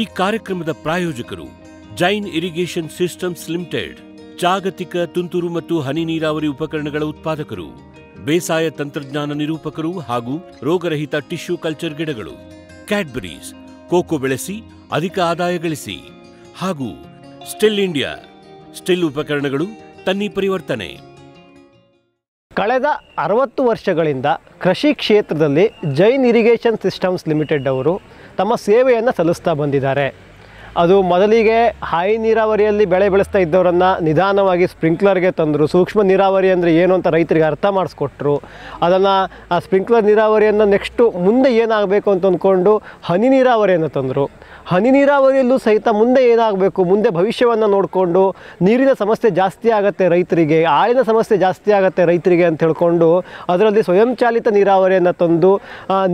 ಈ ಕಾರ್ಯಕ್ರಮದ ಪ್ರಾಯೋಜಕರು ಜೈನ್ ಇರಿಗೇಷನ್ ಸಿಸ್ಟಮ್ಸ್ ಲಿಮಿಟೆಡ್ ಜಾಗತಿಕ ತುಂತುರು ಮತ್ತು ಹನಿ ನೀರಾವರಿ ಉಪಕರಣಗಳ ಉತ್ಪಾದಕರು ಬೇಸಾಯ ತಂತ್ರಜ್ಞಾನ ನಿರೂಪಕರು ಹಾಗೂ ರೋಗರಹಿತ ಟಿಶ್ಯೂ ಕಲ್ಚರ್ ಗಿಡಗಳು ಕ್ಯಾಡ್ಬರೀಸ್ ಕೋಕೋ ಬೆಳೆಸಿ ಅಧಿಕ ಆದಾಯ ಗಳಿಸಿ ಹಾಗೂ ಸ್ಟಿಲ್ ಇಂಡಿಯಾ ಸ್ಟಿಲ್ ಉಪಕರಣಗಳು ತನ್ನಿ ಪರಿವರ್ತನೆ ಕಳೆದ ಅರವತ್ತು ವರ್ಷಗಳಿಂದ ಕೃಷಿ ಕ್ಷೇತ್ರದಲ್ಲಿ ಜೈನ್ ಇರಿಗೇಷನ್ ಸಿಸ್ಟಮ್ಸ್ ಲಿಮಿಟೆಡ್ ಅವರು ತಮ್ಮ ಸೇವೆಯನ್ನು ಸಲ್ಲಿಸ್ತಾ ಬಂದಿದ್ದಾರೆ ಅದು ಮೊದಲಿಗೆ ಹಾಯಿ ನೀರಾವರಿಯಲ್ಲಿ ಬೆಳೆ ಬೆಳೆಸ್ತಾ ಇದ್ದವರನ್ನು ನಿಧಾನವಾಗಿ ಸ್ಪ್ರಿಂಕ್ಲರ್ಗೆ ತಂದರು ಸೂಕ್ಷ್ಮ ನೀರಾವರಿ ಅಂದರೆ ಏನು ಅಂತ ರೈತರಿಗೆ ಅರ್ಥ ಮಾಡಿಸ್ಕೊಟ್ರು ಅದನ್ನು ಆ ಸ್ಪ್ರಿಂಕ್ಲರ್ ನೀರಾವರಿಯನ್ನು ನೆಕ್ಸ್ಟು ಮುಂದೆ ಏನಾಗಬೇಕು ಅಂತ ಅಂದ್ಕೊಂಡು ಹನಿ ನೀರಾವರಿಯನ್ನು ತಂದರು ಹನಿ ನೀರಾವರಿಯಲ್ಲೂ ಸಹಿತ ಮುಂದೆ ಏನಾಗಬೇಕು ಮುಂದೆ ಭವಿಷ್ಯವನ್ನು ನೋಡಿಕೊಂಡು ನೀರಿನ ಸಮಸ್ಯೆ ಜಾಸ್ತಿ ಆಗುತ್ತೆ ರೈತರಿಗೆ ಆಳಿನ ಸಮಸ್ಯೆ ಜಾಸ್ತಿ ಆಗುತ್ತೆ ರೈತರಿಗೆ ಅಂತ ಹೇಳ್ಕೊಂಡು ಅದರಲ್ಲಿ ಸ್ವಯಂಚಾಲಿತ ನೀರಾವರಿಯನ್ನು ತಂದು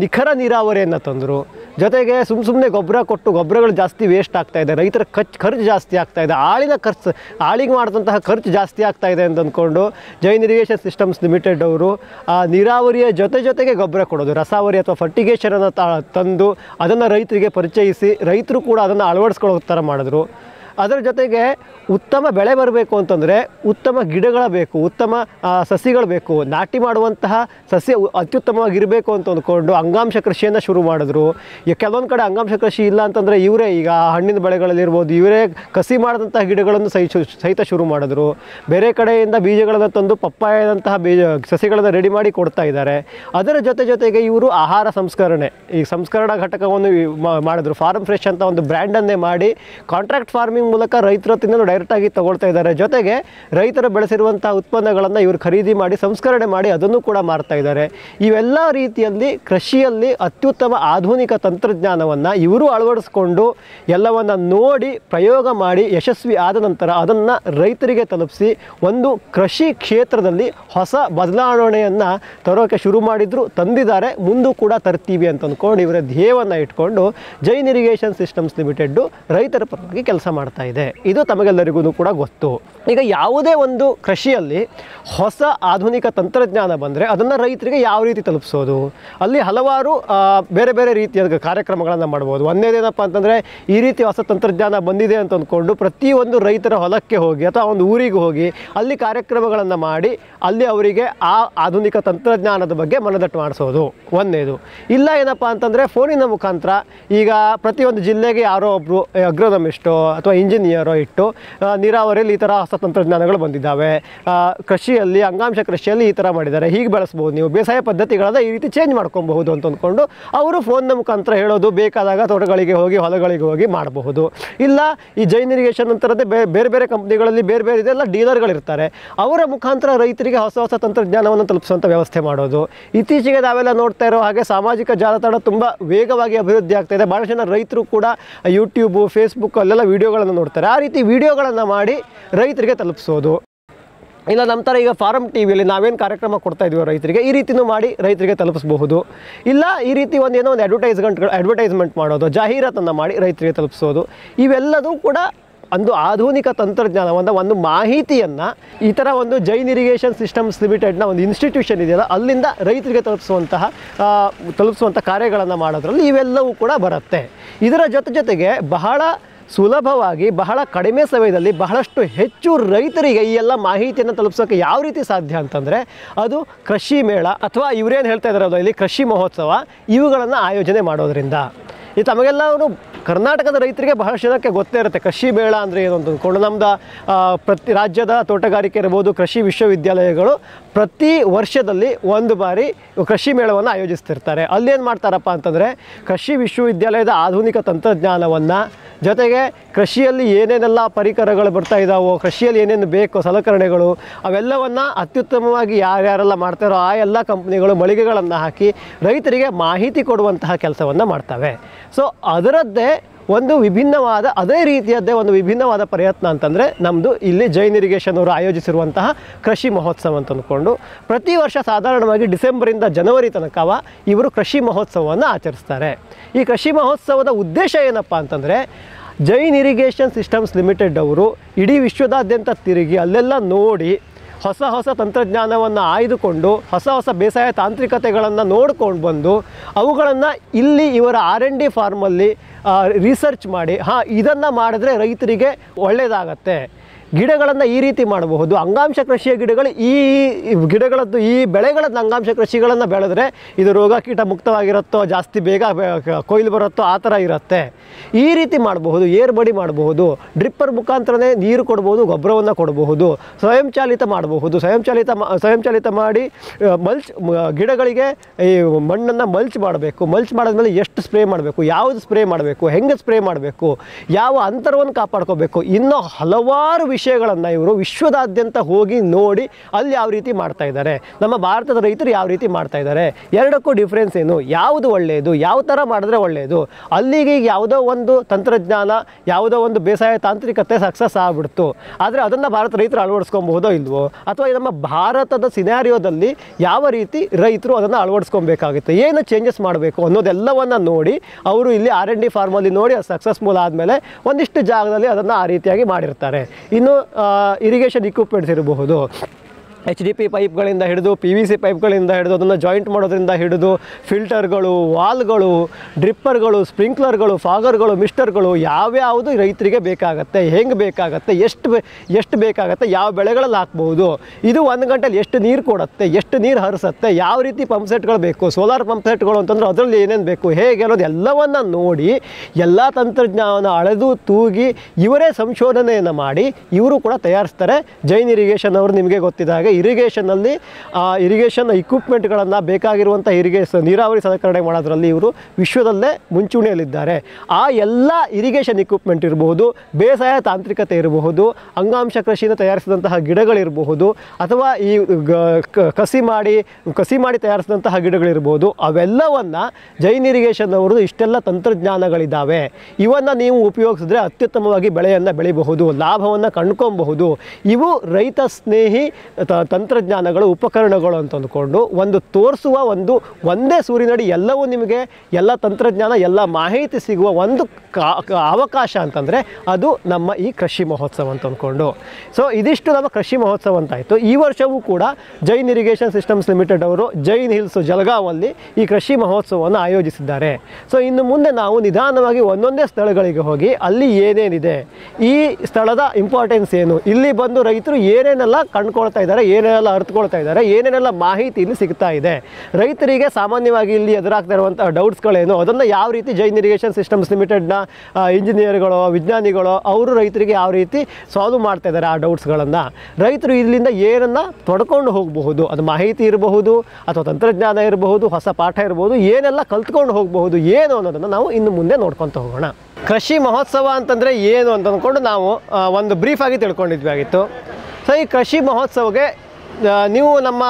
ನಿಖರ ನೀರಾವರಿಯನ್ನು ತಂದರು ಜೊತೆಗೆ ಸುಮ್ಮ ಸುಮ್ಮನೆ ಗೊಬ್ಬರ ಕೊಟ್ಟು ಗೊಬ್ಬರಗಳು ಜಾಸ್ತಿ ವೇಸ್ಟ್ ಆಗ್ತದೆ ಇದೆ ರೈತರ ಖರ್ಚು ಖರ್ಚು ಜಾಸ್ತಿ ಇದೆ ಆಳಿನ ಖರ್ಚು ಆಳಿಗೆ ಮಾಡಿದಂತಹ ಖರ್ಚು ಜಾಸ್ತಿ ಆಗ್ತಾ ಇದೆ ಅಂತ ಅಂದ್ಕೊಂಡು ಜೈನ್ ಇರಿಗೇಷನ್ ಸಿಸ್ಟಮ್ಸ್ ಲಿಮಿಟೆಡ್ ಅವರು ಆ ನೀರಾವರಿಯ ಜೊತೆ ಜೊತೆಗೆ ಗೊಬ್ಬರ ಕೊಡೋದು ರಸಾವರಿ ಅಥವಾ ಫರ್ಟಿಗೇಷನನ್ನು ತಂದು ಅದನ್ನು ರೈತರಿಗೆ ಪರಿಚಯಿಸಿ ರೈತರು ಕೂಡ ಅದನ್ನು ಅಳವಡಿಸ್ಕೊಳ್ಳೋ ಥರ ಮಾಡಿದ್ರು ಅದರ ಜೊತೆಗೆ ಉತ್ತಮ ಬೆಳೆ ಬರಬೇಕು ಅಂತಂದರೆ ಉತ್ತಮ ಗಿಡಗಳ ಬೇಕು ಉತ್ತಮ ಸಸಿಗಳು ಬೇಕು ನಾಟಿ ಮಾಡುವಂತಹ ಸಸ್ಯ ಅತ್ಯುತ್ತಮವಾಗಿರಬೇಕು ಅಂತ ಅಂದ್ಕೊಂಡು ಅಂಗಾಂಶ ಕೃಷಿಯನ್ನು ಶುರು ಮಾಡಿದ್ರು ಈ ಕೆಲವೊಂದು ಕಡೆ ಅಂಗಾಂಶ ಕೃಷಿ ಇಲ್ಲ ಅಂತಂದರೆ ಇವರೇ ಈಗ ಹಣ್ಣಿನ ಬೆಳೆಗಳಲ್ಲಿರ್ಬೋದು ಇವರೇ ಕಸಿ ಮಾಡಿದಂತಹ ಗಿಡಗಳನ್ನು ಸಹಿ ಸಹಿತ ಶುರು ಮಾಡಿದ್ರು ಬೇರೆ ಕಡೆಯಿಂದ ಬೀಜಗಳನ್ನು ತಂದು ಪಪ್ಪಾಯದಂತಹ ಬೀಜ ಸಸಿಗಳನ್ನು ರೆಡಿ ಮಾಡಿ ಕೊಡ್ತಾ ಇದ್ದಾರೆ ಅದರ ಜೊತೆ ಜೊತೆಗೆ ಇವರು ಆಹಾರ ಸಂಸ್ಕರಣೆ ಈ ಸಂಸ್ಕರಣಾ ಘಟಕವನ್ನು ಮಾಡಿದ್ರು ಫಾರ್ಮ್ ಫ್ರೆಶ್ ಅಂತ ಒಂದು ಬ್ರ್ಯಾಂಡನ್ನೇ ಮಾಡಿ ಕಾಂಟ್ರಾಕ್ಟ್ ಫಾರ್ಮಿಂಗ್ ಮೂಲಕ ರೈತರ ಡೈರೆಕ್ಟ್ ಡೈರೆಕ್ಟಾಗಿ ತಗೊಳ್ತಾ ಇದ್ದಾರೆ ಜೊತೆಗೆ ರೈತರು ಬೆಳೆಸಿರುವಂಥ ಉತ್ಪನ್ನಗಳನ್ನು ಇವರು ಖರೀದಿ ಮಾಡಿ ಸಂಸ್ಕರಣೆ ಮಾಡಿ ಅದನ್ನು ಕೂಡ ಮಾರ್ತಾ ಇದ್ದಾರೆ ಇವೆಲ್ಲ ರೀತಿಯಲ್ಲಿ ಕೃಷಿಯಲ್ಲಿ ಅತ್ಯುತ್ತಮ ಆಧುನಿಕ ತಂತ್ರಜ್ಞಾನವನ್ನು ಇವರು ಅಳವಡಿಸ್ಕೊಂಡು ಎಲ್ಲವನ್ನು ನೋಡಿ ಪ್ರಯೋಗ ಮಾಡಿ ಯಶಸ್ವಿ ಆದ ನಂತರ ಅದನ್ನು ರೈತರಿಗೆ ತಲುಪಿಸಿ ಒಂದು ಕೃಷಿ ಕ್ಷೇತ್ರದಲ್ಲಿ ಹೊಸ ಬದಲಾವಣೆಯನ್ನು ತರೋಕೆ ಶುರು ಮಾಡಿದ್ರು ತಂದಿದ್ದಾರೆ ಮುಂದೂ ಕೂಡ ತರ್ತೀವಿ ಅಂತ ಅಂದ್ಕೊಂಡು ಇವರ ಧ್ಯೇಯವನ್ನು ಇಟ್ಕೊಂಡು ಜೈನ್ ಇರಿಗೇಷನ್ ಸಿಸ್ಟಮ್ಸ್ ಲಿಮಿಟೆಡ್ಡು ರೈತರ ಪರವಾಗಿ ಕೆಲಸ ಮಾಡ್ತಾರೆ ಇದೆ ಇದು ತಮಗೆಲ್ಲರಿಗೂ ಕೂಡ ಗೊತ್ತು ಈಗ ಯಾವುದೇ ಒಂದು ಕೃಷಿಯಲ್ಲಿ ಹೊಸ ಆಧುನಿಕ ತಂತ್ರಜ್ಞಾನ ಬಂದರೆ ಅದನ್ನು ರೈತರಿಗೆ ಯಾವ ರೀತಿ ತಲುಪಿಸೋದು ಅಲ್ಲಿ ಹಲವಾರು ಬೇರೆ ಬೇರೆ ರೀತಿಯ ಕಾರ್ಯಕ್ರಮಗಳನ್ನು ಮಾಡ್ಬೋದು ಒಂದೇದೇನಪ್ಪ ಅಂತಂದರೆ ಈ ರೀತಿ ಹೊಸ ತಂತ್ರಜ್ಞಾನ ಬಂದಿದೆ ಅಂತ ಅಂದ್ಕೊಂಡು ಪ್ರತಿಯೊಂದು ರೈತರ ಹೊಲಕ್ಕೆ ಹೋಗಿ ಅಥವಾ ಒಂದು ಊರಿಗೆ ಹೋಗಿ ಅಲ್ಲಿ ಕಾರ್ಯಕ್ರಮಗಳನ್ನು ಮಾಡಿ ಅಲ್ಲಿ ಅವರಿಗೆ ಆ ಆಧುನಿಕ ತಂತ್ರಜ್ಞಾನದ ಬಗ್ಗೆ ಮನದಟ್ಟು ಮಾಡಿಸೋದು ಒಂದೇದು ಇಲ್ಲ ಏನಪ್ಪ ಅಂತಂದರೆ ಫೋನಿನ ಮುಖಾಂತರ ಈಗ ಪ್ರತಿಯೊಂದು ಜಿಲ್ಲೆಗೆ ಯಾರೋ ಒಬ್ಬರು ಅಗ್ರೋನಮಿಸ್ಟೋ ಅಥವಾ ಇಂಜಿನಿಯರ್ ಇಟ್ಟು ನೀರಾವರಿಯಲ್ಲಿ ಈ ಥರ ಹೊಸ ತಂತ್ರಜ್ಞಾನಗಳು ಬಂದಿದ್ದಾವೆ ಕೃಷಿಯಲ್ಲಿ ಅಂಗಾಂಶ ಕೃಷಿಯಲ್ಲಿ ಈ ಥರ ಮಾಡಿದ್ದಾರೆ ಹೀಗೆ ಬೆಳೆಸ್ಬೋದು ನೀವು ಬೇಸಾಯ ಪದ್ಧತಿಗಳನ್ನ ಈ ರೀತಿ ಚೇಂಜ್ ಮಾಡ್ಕೊಬಹುದು ಅಂತ ಅಂದ್ಕೊಂಡು ಅವರು ಫೋನ್ನ ಮುಖಾಂತರ ಹೇಳೋದು ಬೇಕಾದಾಗ ತೋಟಗಳಿಗೆ ಹೋಗಿ ಹೊಲಗಳಿಗೆ ಹೋಗಿ ಮಾಡಬಹುದು ಇಲ್ಲ ಈ ಜೈನ್ ಇರಿಗೇಷನ್ ಅಂತರದ್ದೇ ಬೇರೆ ಬೇರೆ ಕಂಪ್ನಿಗಳಲ್ಲಿ ಬೇರೆ ಬೇರೆ ಇದೆಲ್ಲ ಡೀಲರ್ಗಳಿರ್ತಾರೆ ಅವರ ಮುಖಾಂತರ ರೈತರಿಗೆ ಹೊಸ ಹೊಸ ತಂತ್ರಜ್ಞಾನವನ್ನು ತಲುಪಿಸುವಂಥ ವ್ಯವಸ್ಥೆ ಮಾಡೋದು ಇತ್ತೀಚೆಗೆ ನಾವೆಲ್ಲ ನೋಡ್ತಾ ಇರೋ ಹಾಗೆ ಸಾಮಾಜಿಕ ಜಾಲತಾಣ ತುಂಬ ವೇಗವಾಗಿ ಅಭಿವೃದ್ಧಿ ಆಗ್ತಾ ಇದೆ ಜನ ರೈತರು ಕೂಡ ಯೂಟ್ಯೂಬು ಫೇಸ್ಬುಕ್ ಅಲ್ಲೆಲ್ಲ ವೀಡಿಯೋಗಳನ್ನು ನೋಡ್ತಾರೆ ಆ ರೀತಿ ವಿಡಿಯೋಗಳನ್ನು ಮಾಡಿ ರೈತರಿಗೆ ತಲುಪಿಸೋದು ಇಲ್ಲ ನಮ್ಮ ಥರ ಈಗ ಫಾರಮ್ ಟಿ ವಿಯಲ್ಲಿ ನಾವೇನು ಕಾರ್ಯಕ್ರಮ ಕೊಡ್ತಾ ಇದೀವೋ ರೈತರಿಗೆ ಈ ರೀತಿಯೂ ಮಾಡಿ ರೈತರಿಗೆ ತಲುಪಿಸಬಹುದು ಇಲ್ಲ ಈ ರೀತಿ ಒಂದು ಏನೋ ಒಂದು ಅಡ್ವರ್ಟೈಸ್ಮೆಂಟ್ ಅಡ್ವರ್ಟೈಸ್ಮೆಂಟ್ ಮಾಡೋದು ಜಾಹೀರಾತನ್ನು ಮಾಡಿ ರೈತರಿಗೆ ತಲುಪಿಸೋದು ಇವೆಲ್ಲದೂ ಕೂಡ ಒಂದು ಆಧುನಿಕ ತಂತ್ರಜ್ಞಾನ ಒಂದು ಮಾಹಿತಿಯನ್ನು ಈ ಥರ ಒಂದು ಜೈನ್ ಇರಿಗೇಷನ್ ಸಿಸ್ಟಮ್ಸ್ ಲಿಮಿಟೆಡ್ನ ಒಂದು ಇನ್ಸ್ಟಿಟ್ಯೂಷನ್ ಇದೆಯಲ್ಲ ಅಲ್ಲಿಂದ ರೈತರಿಗೆ ತಲುಪಿಸುವಂತಹ ತಲುಪಿಸುವಂಥ ಕಾರ್ಯಗಳನ್ನು ಮಾಡೋದ್ರಲ್ಲಿ ಇವೆಲ್ಲವೂ ಕೂಡ ಬರುತ್ತೆ ಇದರ ಜೊತೆ ಜೊತೆಗೆ ಬಹಳ ಸುಲಭವಾಗಿ ಬಹಳ ಕಡಿಮೆ ಸಮಯದಲ್ಲಿ ಬಹಳಷ್ಟು ಹೆಚ್ಚು ರೈತರಿಗೆ ಈ ಎಲ್ಲ ಮಾಹಿತಿಯನ್ನು ತಲುಪಿಸೋಕೆ ಯಾವ ರೀತಿ ಸಾಧ್ಯ ಅಂತಂದರೆ ಅದು ಕೃಷಿ ಮೇಳ ಅಥವಾ ಇವರೇನು ಹೇಳ್ತಾ ಇದ್ದಾರೆ ಇಲ್ಲಿ ಕೃಷಿ ಮಹೋತ್ಸವ ಇವುಗಳನ್ನು ಆಯೋಜನೆ ಮಾಡೋದರಿಂದ ಈ ತಮಗೆಲ್ಲ ಕರ್ನಾಟಕದ ರೈತರಿಗೆ ಬಹಳಷ್ಟು ಜನಕ್ಕೆ ಗೊತ್ತೇ ಇರುತ್ತೆ ಕೃಷಿ ಮೇಳ ಅಂದರೆ ಏನು ಅಂತ ಅಂದ್ಕೊಂಡು ನಮ್ಮದು ಪ್ರತಿ ರಾಜ್ಯದ ತೋಟಗಾರಿಕೆ ಇರ್ಬೋದು ಕೃಷಿ ವಿಶ್ವವಿದ್ಯಾಲಯಗಳು ಪ್ರತಿ ವರ್ಷದಲ್ಲಿ ಒಂದು ಬಾರಿ ಕೃಷಿ ಮೇಳವನ್ನು ಆಯೋಜಿಸ್ತಿರ್ತಾರೆ ಅಲ್ಲೇನು ಮಾಡ್ತಾರಪ್ಪ ಅಂತಂದರೆ ಕೃಷಿ ವಿಶ್ವವಿದ್ಯಾಲಯದ ಆಧುನಿಕ ತಂತ್ರಜ್ಞಾನವನ್ನು ಜೊತೆಗೆ ಕೃಷಿಯಲ್ಲಿ ಏನೇನೆಲ್ಲ ಪರಿಕರಗಳು ಬರ್ತಾ ಇದ್ದಾವೋ ಕೃಷಿಯಲ್ಲಿ ಏನೇನು ಬೇಕು ಸಲಕರಣೆಗಳು ಅವೆಲ್ಲವನ್ನು ಅತ್ಯುತ್ತಮವಾಗಿ ಯಾರ್ಯಾರೆಲ್ಲ ಮಾಡ್ತಾರೋ ಆ ಎಲ್ಲ ಕಂಪ್ನಿಗಳು ಮಳಿಗೆಗಳನ್ನು ಹಾಕಿ ರೈತರಿಗೆ ಮಾಹಿತಿ ಕೊಡುವಂತಹ ಕೆಲಸವನ್ನು ಮಾಡ್ತವೆ ಸೊ ಅದರದ್ದೇ ಒಂದು ವಿಭಿನ್ನವಾದ ಅದೇ ರೀತಿಯದ್ದೇ ಒಂದು ವಿಭಿನ್ನವಾದ ಪ್ರಯತ್ನ ಅಂತಂದರೆ ನಮ್ಮದು ಇಲ್ಲಿ ಜೈನ್ ಇರಿಗೇಷನ್ ಅವರು ಆಯೋಜಿಸಿರುವಂತಹ ಕೃಷಿ ಮಹೋತ್ಸವ ಅಂತ ಅಂದ್ಕೊಂಡು ಪ್ರತಿ ವರ್ಷ ಸಾಧಾರಣವಾಗಿ ಡಿಸೆಂಬರಿಂದ ಜನವರಿ ತನಕವ ಇವರು ಕೃಷಿ ಮಹೋತ್ಸವವನ್ನು ಆಚರಿಸ್ತಾರೆ ಈ ಕೃಷಿ ಮಹೋತ್ಸವದ ಉದ್ದೇಶ ಏನಪ್ಪ ಅಂತಂದರೆ ಜೈನ್ ಇರಿಗೇಷನ್ ಸಿಸ್ಟಮ್ಸ್ ಲಿಮಿಟೆಡ್ ಅವರು ಇಡೀ ವಿಶ್ವದಾದ್ಯಂತ ತಿರುಗಿ ಅಲ್ಲೆಲ್ಲ ನೋಡಿ ಹೊಸ ಹೊಸ ತಂತ್ರಜ್ಞಾನವನ್ನು ಆಯ್ದುಕೊಂಡು ಹೊಸ ಹೊಸ ಬೇಸಾಯ ತಾಂತ್ರಿಕತೆಗಳನ್ನು ನೋಡ್ಕೊಂಡು ಬಂದು ಅವುಗಳನ್ನು ಇಲ್ಲಿ ಇವರ R N D formally research ಮಾಡಿ ಹಾಂ ಇದನ್ನು ಮಾಡಿದ್ರೆ ರೈತರಿಗೆ ಒಳ್ಳೆಯದಾಗತ್ತೆ ಗಿಡಗಳನ್ನು ಈ ರೀತಿ ಮಾಡಬಹುದು ಅಂಗಾಂಶ ಕೃಷಿಯ ಗಿಡಗಳು ಈ ಗಿಡಗಳದ್ದು ಈ ಬೆಳೆಗಳದ್ದು ಅಂಗಾಂಶ ಕೃಷಿಗಳನ್ನು ಬೆಳೆದ್ರೆ ಇದು ರೋಗ ಕೀಟ ಮುಕ್ತವಾಗಿರುತ್ತೋ ಜಾಸ್ತಿ ಬೇಗ ಕೊಯ್ಲು ಬರುತ್ತೋ ಆ ಥರ ಇರುತ್ತೆ ಈ ರೀತಿ ಮಾಡಬಹುದು ಏರ್ಬಡಿ ಮಾಡಬಹುದು ಡ್ರಿಪ್ಪರ್ ಮುಖಾಂತರನೇ ನೀರು ಕೊಡ್ಬೋದು ಗೊಬ್ಬರವನ್ನು ಕೊಡಬಹುದು ಸ್ವಯಂಚಾಲಿತ ಮಾಡಬಹುದು ಸ್ವಯಂಚಾಲಿತ ಸ್ವಯಂಚಾಲಿತ ಮಾಡಿ ಮಲ್ಚ್ ಗಿಡಗಳಿಗೆ ಈ ಮಣ್ಣನ್ನು ಮಲ್ಚ್ ಮಾಡಬೇಕು ಮಲ್ಚ್ ಮಾಡಿದ್ಮೇಲೆ ಎಷ್ಟು ಸ್ಪ್ರೇ ಮಾಡಬೇಕು ಯಾವುದು ಸ್ಪ್ರೇ ಮಾಡಬೇಕು ಹೆಂಗೆ ಸ್ಪ್ರೇ ಮಾಡಬೇಕು ಯಾವ ಅಂತರವನ್ನು ಕಾಪಾಡ್ಕೋಬೇಕು ಇನ್ನೂ ಹಲವಾರು ವಿಷಯ ವಿಷಯಗಳನ್ನು ಇವರು ವಿಶ್ವದಾದ್ಯಂತ ಹೋಗಿ ನೋಡಿ ಅಲ್ಲಿ ಯಾವ ರೀತಿ ಮಾಡ್ತಾ ಇದ್ದಾರೆ ನಮ್ಮ ಭಾರತದ ರೈತರು ಯಾವ ರೀತಿ ಮಾಡ್ತಾ ಇದ್ದಾರೆ ಎರಡಕ್ಕೂ ಡಿಫ್ರೆನ್ಸ್ ಏನು ಯಾವುದು ಒಳ್ಳೆಯದು ಯಾವ ಥರ ಮಾಡಿದ್ರೆ ಒಳ್ಳೆಯದು ಅಲ್ಲಿಗೆ ಯಾವುದೋ ಒಂದು ತಂತ್ರಜ್ಞಾನ ಯಾವುದೋ ಒಂದು ಬೇಸಾಯ ತಾಂತ್ರಿಕತೆ ಸಕ್ಸಸ್ ಆಗಿಬಿಡ್ತು ಆದರೆ ಅದನ್ನು ಭಾರತ ರೈತರು ಅಳವಡಿಸ್ಕೊಬಹುದೋ ಇಲ್ವೋ ಅಥವಾ ನಮ್ಮ ಭಾರತದ ಸಿನಾರಿಯೋದಲ್ಲಿ ಯಾವ ರೀತಿ ರೈತರು ಅದನ್ನು ಅಳವಡಿಸ್ಕೊಬೇಕಾಗುತ್ತೆ ಏನು ಚೇಂಜಸ್ ಮಾಡಬೇಕು ಅನ್ನೋದೆಲ್ಲವನ್ನು ನೋಡಿ ಅವರು ಇಲ್ಲಿ ಆರ್ ಎನ್ ಡಿ ಫಾರ್ಮಲ್ಲಿ ನೋಡಿ ಅದು ಸಕ್ಸಸ್ಫುಲ್ ಆದಮೇಲೆ ಒಂದಿಷ್ಟು ಜಾಗದಲ್ಲಿ ಅದನ್ನು ಆ ರೀತಿಯಾಗಿ ಮಾಡಿರ್ತಾರೆ ಇನ್ನು ಇರಿಗೇಷನ್ ಇಕ್ವಿಪ್ಮೆಂಟ್ಸ್ ಇರಬಹುದು ಎಚ್ ಡಿ ಪಿ ಪೈಪ್ಗಳಿಂದ ಹಿಡಿದು ಪಿ ವಿ ಸಿ ಪೈಪ್ಗಳಿಂದ ಹಿಡಿದು ಅದನ್ನು ಜಾಯಿಂಟ್ ಮಾಡೋದ್ರಿಂದ ಹಿಡಿದು ಫಿಲ್ಟರ್ಗಳು ವಾಲ್ಗಳು ಡ್ರಿಪ್ಪರ್ಗಳು ಸ್ಪ್ರಿಂಕ್ಲರ್ಗಳು ಫಾಗರ್ಗಳು ಮಿಸ್ಟರ್ಗಳು ಯಾವ್ಯಾವುದು ರೈತರಿಗೆ ಬೇಕಾಗತ್ತೆ ಹೆಂಗೆ ಬೇಕಾಗತ್ತೆ ಎಷ್ಟು ಎಷ್ಟು ಬೇಕಾಗತ್ತೆ ಯಾವ ಬೆಳೆಗಳಲ್ಲಿ ಹಾಕ್ಬೋದು ಇದು ಒಂದು ಗಂಟೆಲಿ ಎಷ್ಟು ನೀರು ಕೊಡುತ್ತೆ ಎಷ್ಟು ನೀರು ಹರಿಸುತ್ತೆ ಯಾವ ರೀತಿ ಪಂಪ್ ಸೆಟ್ಗಳು ಬೇಕು ಸೋಲಾರ್ ಪಂಪ್ ಅಂತಂದ್ರೆ ಅದರಲ್ಲಿ ಏನೇನು ಬೇಕು ಹೇಗೆ ಅನ್ನೋದು ಎಲ್ಲವನ್ನು ನೋಡಿ ಎಲ್ಲ ತಂತ್ರಜ್ಞಾನ ಅಳೆದು ತೂಗಿ ಇವರೇ ಸಂಶೋಧನೆಯನ್ನು ಮಾಡಿ ಇವರು ಕೂಡ ತಯಾರಿಸ್ತಾರೆ ಜೈನ್ ಇರಿಗೇಷನ್ ಅವರು ನಿಮಗೆ ಗೊತ್ತಿದ್ದಾಗ ಇರಿಗೇಷನಲ್ಲಿ ಇರಿಗೇಷನ್ ಇಕ್ವಿಪ್ಮೆಂಟ್ಗಳನ್ನು ಬೇಕಾಗಿರುವಂಥ ಇರಿಗೇಷನ್ ನೀರಾವರಿ ಸಲಕರಣೆ ಮಾಡೋದ್ರಲ್ಲಿ ಇವರು ವಿಶ್ವದಲ್ಲೇ ಮುಂಚೂಣಿಯಲ್ಲಿದ್ದಾರೆ ಆ ಎಲ್ಲ ಇರಿಗೇಷನ್ ಇಕ್ವಿಪ್ಮೆಂಟ್ ಇರಬಹುದು ಬೇಸಾಯ ತಾಂತ್ರಿಕತೆ ಇರಬಹುದು ಅಂಗಾಂಶ ಕೃಷಿಯಿಂದ ತಯಾರಿಸಿದಂತಹ ಗಿಡಗಳಿರಬಹುದು ಅಥವಾ ಈ ಕಸಿ ಮಾಡಿ ಕಸಿ ಮಾಡಿ ತಯಾರಿಸಿದಂತಹ ಗಿಡಗಳಿರ್ಬೋದು ಅವೆಲ್ಲವನ್ನು ಜೈನ್ ಇರಿಗೇಷನ್ ಅವರು ಇಷ್ಟೆಲ್ಲ ತಂತ್ರಜ್ಞಾನಗಳಿದ್ದಾವೆ ಇವನ್ನು ನೀವು ಉಪಯೋಗಿಸಿದ್ರೆ ಅತ್ಯುತ್ತಮವಾಗಿ ಬೆಳೆಯನ್ನು ಬೆಳಿಬಹುದು ಲಾಭವನ್ನು ಕಂಡ್ಕೊಬಹುದು ಇವು ರೈತ ಸ್ನೇಹಿ ತಂತ್ರಜ್ಞಾನಗಳು ಉಪಕರಣಗಳು ಅಂತ ಅಂದ್ಕೊಂಡು ಒಂದು ತೋರಿಸುವ ಒಂದು ಒಂದೇ ಸೂರಿನಡಿ ಎಲ್ಲವೂ ನಿಮಗೆ ಎಲ್ಲ ತಂತ್ರಜ್ಞಾನ ಎಲ್ಲ ಮಾಹಿತಿ ಸಿಗುವ ಒಂದು ಅವಕಾಶ ಅಂತಂದರೆ ಅದು ನಮ್ಮ ಈ ಕೃಷಿ ಮಹೋತ್ಸವ ಅಂತ ಅಂದ್ಕೊಂಡು ಸೊ ಇದಿಷ್ಟು ನಮ್ಮ ಕೃಷಿ ಮಹೋತ್ಸವ ಅಂತಾಯಿತು ಈ ವರ್ಷವೂ ಕೂಡ ಜೈನ್ ಇರಿಗೇಷನ್ ಸಿಸ್ಟಮ್ಸ್ ಲಿಮಿಟೆಡ್ ಅವರು ಜೈನ್ ಹಿಲ್ಸ್ ಜಲಗಾವಲ್ಲಿ ಈ ಕೃಷಿ ಮಹೋತ್ಸವವನ್ನು ಆಯೋಜಿಸಿದ್ದಾರೆ ಸೊ ಇನ್ನು ಮುಂದೆ ನಾವು ನಿಧಾನವಾಗಿ ಒಂದೊಂದೇ ಸ್ಥಳಗಳಿಗೆ ಹೋಗಿ ಅಲ್ಲಿ ಏನೇನಿದೆ ಈ ಸ್ಥಳದ ಇಂಪಾರ್ಟೆನ್ಸ್ ಏನು ಇಲ್ಲಿ ಬಂದು ರೈತರು ಏನೇನೆಲ್ಲ ಕಂಡುಕೊಳ್ತಾ ಇದ್ದಾರೆ ಏನೇನೆಲ್ಲ ಅರ್ಥಕೊಳ್ತಾ ಇದ್ದಾರೆ ಏನೇನೆಲ್ಲ ಮಾಹಿತಿ ಇಲ್ಲಿ ಸಿಗ್ತಾ ಇದೆ ರೈತರಿಗೆ ಸಾಮಾನ್ಯವಾಗಿ ಇಲ್ಲಿ ಎದುರಾಗ್ತಾ ಇರುವಂಥ ಡೌಟ್ಸ್ಗಳೇನು ಅದನ್ನು ಯಾವ ರೀತಿ ಜೈನ್ ಇರಿಗೇಷನ್ ಸಿಸ್ಟಮ್ಸ್ ಲಿಮಿಟೆಡ್ನ ಇಂಜಿನಿಯರ್ಗಳು ವಿಜ್ಞಾನಿಗಳು ಅವರು ರೈತರಿಗೆ ಯಾವ ರೀತಿ ಸಾಲ್ವ್ ಮಾಡ್ತಾ ಇದ್ದಾರೆ ಆ ಡೌಟ್ಸ್ಗಳನ್ನು ರೈತರು ಇಲ್ಲಿಂದ ಏನನ್ನು ತೊಡ್ಕೊಂಡು ಹೋಗಬಹುದು ಅದು ಮಾಹಿತಿ ಇರಬಹುದು ಅಥವಾ ತಂತ್ರಜ್ಞಾನ ಇರಬಹುದು ಹೊಸ ಪಾಠ ಇರಬಹುದು ಏನೆಲ್ಲ ಕಲ್ತ್ಕೊಂಡು ಹೋಗಬಹುದು ಏನು ಅನ್ನೋದನ್ನು ನಾವು ಇನ್ನು ಮುಂದೆ ನೋಡ್ಕೊತ ಹೋಗೋಣ ಕೃಷಿ ಮಹೋತ್ಸವ ಅಂತಂದರೆ ಏನು ಅಂತ ಅಂದ್ಕೊಂಡು ನಾವು ಒಂದು ಬ್ರೀಫಾಗಿ ತಿಳ್ಕೊಂಡಿದ್ವಿ ಆಗಿತ್ತು ಸೊ ಈ ಕೃಷಿ ಮಹೋತ್ಸವಕ್ಕೆ ನೀವು ನಮ್ಮ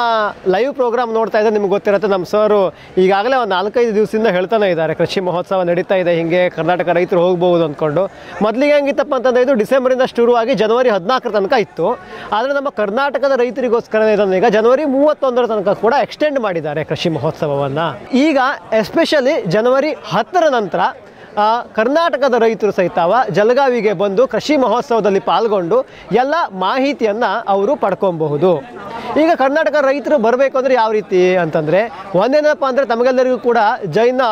ಲೈವ್ ಪ್ರೋಗ್ರಾಮ್ ನೋಡ್ತಾ ಇದ್ದರೆ ನಿಮ್ಗೆ ಗೊತ್ತಿರುತ್ತೆ ನಮ್ಮ ಸರು ಈಗಾಗಲೇ ಒಂದು ನಾಲ್ಕೈದು ದಿವಸದಿಂದ ಹೇಳ್ತಾನೆ ಇದ್ದಾರೆ ಕೃಷಿ ಮಹೋತ್ಸವ ನಡೀತಾ ಇದೆ ಹೀಗೆ ಕರ್ನಾಟಕ ರೈತರು ಹೋಗ್ಬೋದು ಅಂದ್ಕೊಂಡು ಮೊದಲಿಗೆ ಹೆಂಗಿತ್ತಪ್ಪ ಅಂತಂದರೆ ಇದು ಡಿಸೆಂಬರಿಂದ ಶುರುವಾಗಿ ಜನವರಿ ಹದಿನಾಲ್ಕರ ತನಕ ಇತ್ತು ಆದರೆ ನಮ್ಮ ಕರ್ನಾಟಕದ ರೈತರಿಗೋಸ್ಕರನೇ ಇದನ್ನು ಈಗ ಜನವರಿ ಮೂವತ್ತೊಂದರ ತನಕ ಕೂಡ ಎಕ್ಸ್ಟೆಂಡ್ ಮಾಡಿದ್ದಾರೆ ಕೃಷಿ ಮಹೋತ್ಸವವನ್ನು ಈಗ ಎಸ್ಪೆಷಲಿ ಜನವರಿ ಹತ್ತರ ನಂತರ ಕರ್ನಾಟಕದ ರೈತರು ಸಹಿತ ಜಲಗಾವಿಗೆ ಬಂದು ಕೃಷಿ ಮಹೋತ್ಸವದಲ್ಲಿ ಪಾಲ್ಗೊಂಡು ಎಲ್ಲ ಮಾಹಿತಿಯನ್ನು ಅವರು ಪಡ್ಕೊಬಹುದು ಈಗ ಕರ್ನಾಟಕ ರೈತರು ಬರಬೇಕು ಅಂದರೆ ಯಾವ ರೀತಿ ಅಂತಂದರೆ ಒಂದೇನಪ್ಪ ಅಂದರೆ ತಮಗೆಲ್ಲರಿಗೂ ಕೂಡ ಜೈನ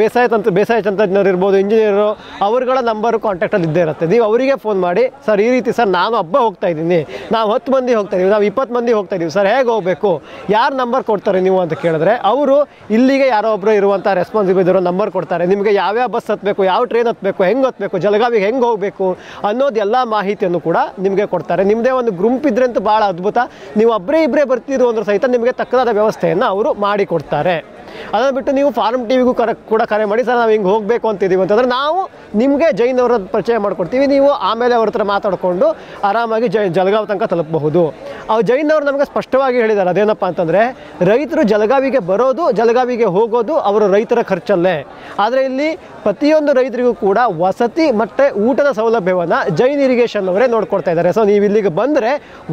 ಬೇಸಾಯ ತಂತ್ರ ಬೇಸಾಯ ತಂತ್ರಜ್ಞರು ಇರ್ಬೋದು ಇಂಜಿನಿಯರು ಅವರುಗಳ ನಂಬರು ಕಾಂಟ್ಯಾಕ್ಟಲ್ಲಿ ಇದ್ದೇ ಇರುತ್ತೆ ನೀವು ಅವರಿಗೆ ಫೋನ್ ಮಾಡಿ ಸರ್ ಈ ರೀತಿ ಸರ್ ನಾನು ಹಬ್ಬ ಹೋಗ್ತಾ ಇದ್ದೀನಿ ನಾವು ಹತ್ತು ಮಂದಿ ಹೋಗ್ತಾ ಇದ್ದೀವಿ ನಾವು ಇಪ್ಪತ್ತು ಮಂದಿ ಹೋಗ್ತಾ ಇದ್ದೀವಿ ಸರ್ ಹೇಗೆ ಹೋಗಬೇಕು ಯಾರು ನಂಬರ್ ಕೊಡ್ತಾರೆ ನೀವು ಅಂತ ಕೇಳಿದ್ರೆ ಅವರು ಇಲ್ಲಿಗೆ ಯಾರೋ ಒಬ್ಬರು ಇರುವಂಥ ರೆಸ್ಪಾನ್ಸಿಬಲ್ ಇರೋ ನಂಬರ್ ಕೊಡ್ತಾರೆ ನಿಮಗೆ ಯಾವ್ಯಾವ ಬಸ್ ಹತ್ಬೇಕು ಯಾವ ಟ್ರೈನ್ ಹತ್ಬೇಕು ಹೆಂಗೆ ಹತ್ಬೇಕು ಜಲಗಾವಿಗೆ ಹೆಂಗೆ ಹೋಗಬೇಕು ಅನ್ನೋದು ಎಲ್ಲ ಮಾಹಿತಿಯನ್ನು ಕೂಡ ನಿಮಗೆ ಕೊಡ್ತಾರೆ ನಿಮ್ಮದೇ ಒಂದು ಗ್ರೂಪ್ ಇದ್ರೆ ಅಂತೂ ಭಾಳ ಅದ್ಭುತ ನೀವು ಒಬ್ಬರೇ ಇಬ್ಬರೇ ಬರ್ತಿದ್ರು ಅಂದ್ರೆ ಸಹಿತ ನಿಮಗೆ ತಕ್ಕದಾದ ವ್ಯವಸ್ಥೆಯನ್ನು ಅವರು ಮಾಡಿಕೊಡ್ತಾರೆ ಅದನ್ನು ಬಿಟ್ಟು ನೀವು ಫಾರ್ಮ್ ಟಿ ವಿಗೂ ಕರೆ ಕೂಡ ಕರೆ ಮಾಡಿ ಸರ್ ನಾವು ಹಿಂಗೆ ಹೋಗಬೇಕು ಅಂತಿದ್ದೀವಿ ಅಂತಂದರೆ ನಾವು ನಿಮಗೆ ಜೈನ್ ಅವರ ಪರಿಚಯ ಮಾಡಿಕೊಡ್ತೀವಿ ನೀವು ಆಮೇಲೆ ಅವ್ರ ಹತ್ರ ಮಾತಾಡಿಕೊಂಡು ಆರಾಮಾಗಿ ಜೈ ಜಲಗಾವ್ ತನಕ ತಲುಪಬಹುದು ಆ ಜೈನ್ ಅವರು ನಮಗೆ ಸ್ಪಷ್ಟವಾಗಿ ಹೇಳಿದ್ದಾರೆ ಅದೇನಪ್ಪ ಅಂತಂದರೆ ರೈತರು ಜಲಗಾವಿಗೆ ಬರೋದು ಜಲಗಾವಿಗೆ ಹೋಗೋದು ಅವರ ರೈತರ ಖರ್ಚಲ್ಲೇ ಆದರೆ ಇಲ್ಲಿ ಪ್ರತಿಯೊಂದು ರೈತರಿಗೂ ಕೂಡ ವಸತಿ ಮತ್ತು ಊಟದ ಸೌಲಭ್ಯವನ್ನು ಜೈನ್ ಇರಿಗೇಷನ್ ಅವರೇ ನೋಡ್ಕೊಳ್ತಾ ಇದ್ದಾರೆ ಸೊ ನೀವು ಇಲ್ಲಿಗೆ ಬಂದರೆ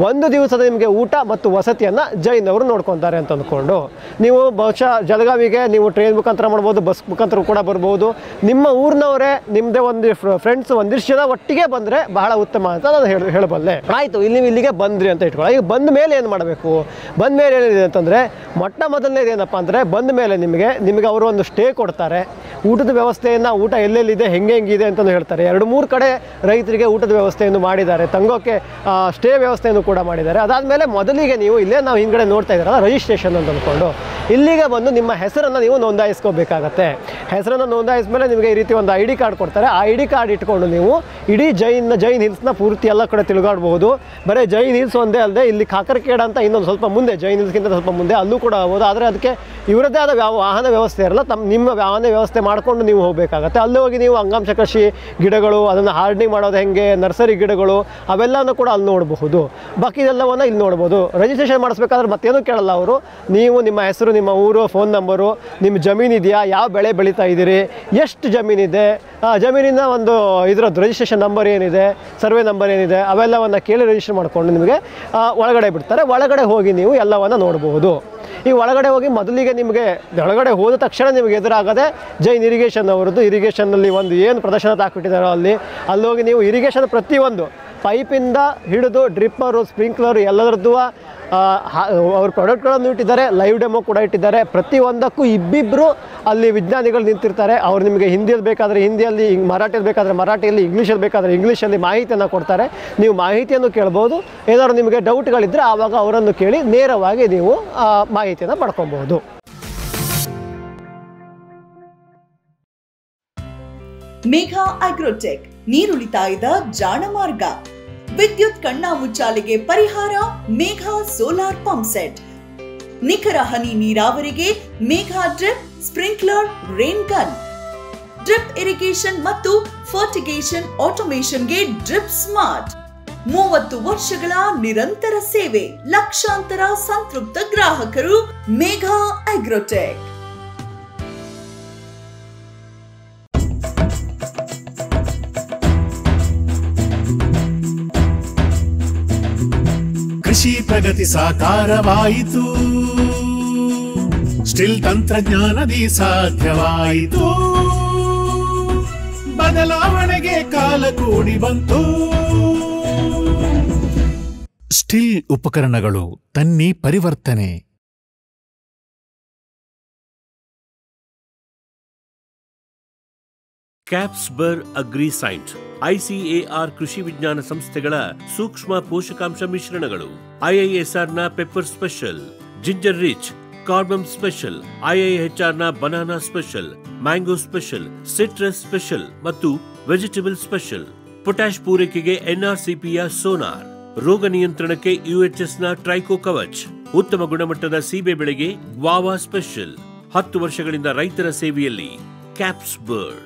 ಒಂದು ದಿವಸದ ನಿಮಗೆ ಊಟ ಮತ್ತು ವಸತಿಯನ್ನು ಜೈನ್ ಅವರು ನೋಡ್ಕೊತಾರೆ ಅಂತ ಅಂದ್ಕೊಂಡು ನೀವು ಬಹುಶಃ ಜಲಗಾವಿ ಬೆಳಗಾವಿಗೆ ನೀವು ಟ್ರೈನ್ ಮುಖಾಂತರ ಮಾಡ್ಬೋದು ಬಸ್ ಮುಖಾಂತರ ಕೂಡ ಬರ್ಬೋದು ನಿಮ್ಮ ಊರಿನವರೇ ನಿಮ್ಮದೇ ಒಂದು ಫ್ರೆಂಡ್ಸ್ ಒಂದಿಷ್ಟು ಜನ ಒಟ್ಟಿಗೆ ಬಂದರೆ ಬಹಳ ಉತ್ತಮ ಅಂತ ನಾನು ಹೇಳಬಲ್ಲೆ ಆಯಿತು ಇಲ್ಲಿ ಇಲ್ಲಿಗೆ ಬಂದ್ರಿ ಅಂತ ಇಟ್ಕೊಳ್ಳಿ ಈಗ ಬಂದ ಮೇಲೆ ಏನು ಮಾಡಬೇಕು ಬಂದ ಮೇಲೆ ಏನಿದೆ ಅಂತಂದರೆ ಮೊಟ್ಟ ಮೊದಲನೇದು ಏನಪ್ಪ ಅಂದರೆ ಬಂದ ಮೇಲೆ ನಿಮಗೆ ನಿಮಗೆ ಅವರು ಒಂದು ಸ್ಟೇ ಕೊಡ್ತಾರೆ ಊಟದ ವ್ಯವಸ್ಥೆಯನ್ನು ಊಟ ಎಲ್ಲೆಲ್ಲಿದೆ ಹೆಂಗೆ ಹೆಂಗಿದೆ ಅಂತಂದು ಹೇಳ್ತಾರೆ ಎರಡು ಮೂರು ಕಡೆ ರೈತರಿಗೆ ಊಟದ ವ್ಯವಸ್ಥೆಯನ್ನು ಮಾಡಿದ್ದಾರೆ ತಂಗೋಕ್ಕೆ ಸ್ಟೇ ವ್ಯವಸ್ಥೆಯನ್ನು ಕೂಡ ಮಾಡಿದ್ದಾರೆ ಅದಾದಮೇಲೆ ಮೊದಲಿಗೆ ನೀವು ಇಲ್ಲೇ ನಾವು ಹಿಂಗಡೆ ನೋಡ್ತಾ ಇದ್ದಾರಲ್ಲ ರಿಜಿಸ್ಟ್ರೇಷನ್ ಅಂತ ಅಂದ್ಕೊಂಡು ಇಲ್ಲಿಗೆ ಬಂದು ನಿಮ್ಮ ಹೆಸರನ್ನು ನೀವು ನೋಂದಾಯಿಸ್ಕೋಬೇಕಾಗತ್ತೆ ಹೆಸರನ್ನು ನೋಂದಾಯಿಸ್ಮೇಲೆ ನಿಮಗೆ ಈ ರೀತಿ ಒಂದು ಐ ಡಿ ಕಾರ್ಡ್ ಕೊಡ್ತಾರೆ ಆ ಐ ಡಿ ಕಾರ್ಡ್ ಇಟ್ಕೊಂಡು ನೀವು ಇಡೀ ಜೈನ್ ಜೈನ್ ಹಿಲ್ಸ್ನ ಪೂರ್ತಿ ಎಲ್ಲ ಕಡೆ ತಿಳ್ಗಾಡ್ಬೋದು ಬರೀ ಜೈನ್ ಹಿಲ್ಸ್ ಒಂದೇ ಅಲ್ಲದೆ ಇಲ್ಲಿ ಕಾಕರಕೇಡ ಅಂತ ಇನ್ನೊಂದು ಸ್ವಲ್ಪ ಮುಂದೆ ಜೈನ್ ಹಿಲ್ಸ್ಗಿಂತ ಸ್ವಲ್ಪ ಮುಂದೆ ಅಲ್ಲೂ ಕೂಡ ಆಗ್ಬೋದು ಆದರೆ ಅದಕ್ಕೆ ಇವರದ್ದೇ ಆದ ವಾಹನ ವ್ಯವಸ್ಥೆ ಇರಲ್ಲ ತಮ್ಮ ನಿಮ್ಮ ವಾಹನ ವ್ಯವಸ್ಥೆ ಮಾಡಿಕೊಂಡು ನೀವು ಹೋಗಬೇಕಾಗತ್ತೆ ಅಲ್ಲಿ ಹೋಗಿ ನೀವು ಅಂಗಾಂಶ ಕೃಷಿ ಗಿಡಗಳು ಅದನ್ನು ಹಾರ್ಡ್ನಿಂಗ್ ಮಾಡೋದು ಹೆಂಗೆ ನರ್ಸರಿ ಗಿಡಗಳು ಅವೆಲ್ಲನೂ ಕೂಡ ಅಲ್ಲಿ ನೋಡಬಹುದು ಬಾಕಿ ಇದೆಲ್ಲವನ್ನು ಇಲ್ಲಿ ನೋಡ್ಬೋದು ರಿಜಿಸ್ಟ್ರೇಷನ್ ಮಾಡಿಸ್ಬೇಕಾದ್ರೆ ಮತ್ತೇನು ಕೇಳಲ್ಲ ಅವರು ನೀವು ನಿಮ್ಮ ಹೆಸರು ನಿಮ್ಮ ಊರು ಫೋನ್ ನಂಬರು ನಿಮ್ಮ ಜಮೀನಿದೆಯಾ ಯಾವ ಬೆಳೆ ಬೆಳೀತಾ ಇದ್ದೀರಿ ಎಷ್ಟು ಜಮೀನಿದೆ ಆ ಜಮೀನಿನ ಒಂದು ಇದರದ್ದು ರಿಜಿಸ್ಟ್ರೇಷನ್ ನಂಬರ್ ಏನಿದೆ ಸರ್ವೆ ನಂಬರ್ ಏನಿದೆ ಅವೆಲ್ಲವನ್ನು ಕೇಳಿ ರಿಜಿಸ್ಟರ್ ಮಾಡಿಕೊಂಡು ನಿಮಗೆ ಒಳಗಡೆ ಬಿಡ್ತಾರೆ ಒಳಗಡೆ ಹೋಗಿ ನೀವು ಎಲ್ಲವನ್ನು ನೋಡಬಹುದು ಈ ಒಳಗಡೆ ಹೋಗಿ ಮೊದಲಿಗೆ ನಿಮಗೆ ಒಳಗಡೆ ಹೋದ ತಕ್ಷಣ ನಿಮಗೆ ಎದುರಾಗದೆ ಜೈನ್ ಇರಿಗೇಷನ್ ಅವರದ್ದು ಇರಿಗೇಷನ್ನಲ್ಲಿ ಒಂದು ಏನು ಪ್ರದರ್ಶನ ತಾಕ್ಬಿಟ್ಟಿದ್ದಾರೋ ಅಲ್ಲಿ ಅಲ್ಲೋಗಿ ನೀವು ಇರಿಗೇಷನ್ ಪ್ರತಿಯೊಂದು ಪೈಪಿಂದ ಹಿಡಿದು ಡ್ರಿಪ್ಪರು ಸ್ಪ್ರಿಂಕ್ಲರು ಎಲ್ಲರದ್ದು ಅವ್ರ ಪ್ರಾಡಕ್ಟ್ಗಳನ್ನು ಇಟ್ಟಿದ್ದಾರೆ ಲೈವ್ ಡೆಮೋ ಕೂಡ ಇಟ್ಟಿದ್ದಾರೆ ಪ್ರತಿಯೊಂದಕ್ಕೂ ಇಬ್ಬಿಬ್ಬರು ಅಲ್ಲಿ ವಿಜ್ಞಾನಿಗಳು ನಿಂತಿರ್ತಾರೆ ಅವ್ರು ನಿಮಗೆ ಹಿಂದಿಯಲ್ಲಿ ಬೇಕಾದರೆ ಹಿಂದಿಯಲ್ಲಿ ಮರಾಠಿಯಲ್ಲಿ ಬೇಕಾದರೆ ಮರಾಠಿಯಲ್ಲಿ ಇಂಗ್ಲೀಷಲ್ಲಿ ಬೇಕಾದರೆ ಇಂಗ್ಲೀಷಲ್ಲಿ ಮಾಹಿತಿಯನ್ನು ಕೊಡ್ತಾರೆ ನೀವು ಮಾಹಿತಿಯನ್ನು ಕೇಳ್ಬೋದು ಏನಾದ್ರು ನಿಮಗೆ ಡೌಟ್ಗಳಿದ್ದರೆ ಆವಾಗ ಅವರನ್ನು ಕೇಳಿ ನೇರವಾಗಿ ನೀವು ಮಾಹಿತಿಯನ್ನು ಪಡ್ಕೊಬಹುದು ಮೇಘಾ ಅಗ್ರೋಟೆಕ್ ನೀರುಳಿತಾಯದ ಜಾಣ ಮಾರ್ಗ ವಿದ್ಯುತ್ ಕಣ್ಣಾ ಪರಿಹಾರ ಮೇಘಾ ಸೋಲಾರ್ ಪಂಪ್ ಸೆಟ್ ನಿಖರ ಹನಿ ನೀರಾವರಿಗೆ Megha drip sprinkler rain gun drip irrigation ಮತ್ತು ಫರ್ಟಿಗೇಷನ್ ಆಟೋಮೇಷನ್ಗೆ ಡ್ರಿಪ್ ಸ್ಮಾರ್ಟ್ ಮೂವತ್ತು ವರ್ಷಗಳ ನಿರಂತರ ಸೇವೆ ಲಕ್ಷಾಂತರ ಸಂತೃಪ್ತ ಗ್ರಾಹಕರು ಮೇಘಾ ಅಗ್ರೋಟೆಕ್ ಪ್ರಗತಿ ಸಾಕಾರವಾಯಿತು ಸ್ಟಿಲ್ ತಂತ್ರಜ್ಞಾನದಿ ಸಾಧ್ಯವಾಯಿತು ಬದಲಾವಣೆಗೆ ಕಾಲ ಕೂಡಿ ಬಂತು ಸ್ಟಿಲ್ ಉಪಕರಣಗಳು ತನ್ನಿ ಪರಿವರ್ತನೆ ಕ್ಯಾಪ್ಸ್ಬರ್ ಅಗ್ರಿಸೈಟ್ ಐಸಿಎಆರ್ ಕೃಷಿ ವಿಜ್ಞಾನ ಸಂಸ್ಥೆಗಳ ಸೂಕ್ಷ್ಮ ಪೋಷಕಾಂಶ ಮಿಶ್ರಣಗಳು ಐಐಎಸ್ಆರ್ ನ ಪೆಪ್ಪರ್ ಸ್ಪೆಷಲ್ ಜಿಂಜರ್ ರಿಚ್ ಕಾರ್ಬಮ್ ಸ್ಪೆಷಲ್ ನ banana special mango special citrus special ಮತ್ತು ವೆಜಿಟೇಬಲ್ ಸ್ಪೆಷಲ್ ಪೊಟ್ಯಾಶ್ ಪೂರೈಕೆಗೆ ಎನ್ಆರ್ಸಿಪಿಯ ಸೋನಾರ್ ರೋಗ ನಿಯಂತ್ರಣಕ್ಕೆ ನ ಟ್ರೈಕೋ ಕವಚ್ ಉತ್ತಮ ಗುಣಮಟ್ಟದ ಸೀಬೆ ಬೆಳೆಗೆ ಗ್ವಾವಾ ಸ್ಪೆಷಲ್ ಹತ್ತು ವರ್ಷಗಳಿಂದ ರೈತರ ಸೇವೆಯಲ್ಲಿ ಕ್ಯಾಪ್ಸ್ಬರ್ಡ್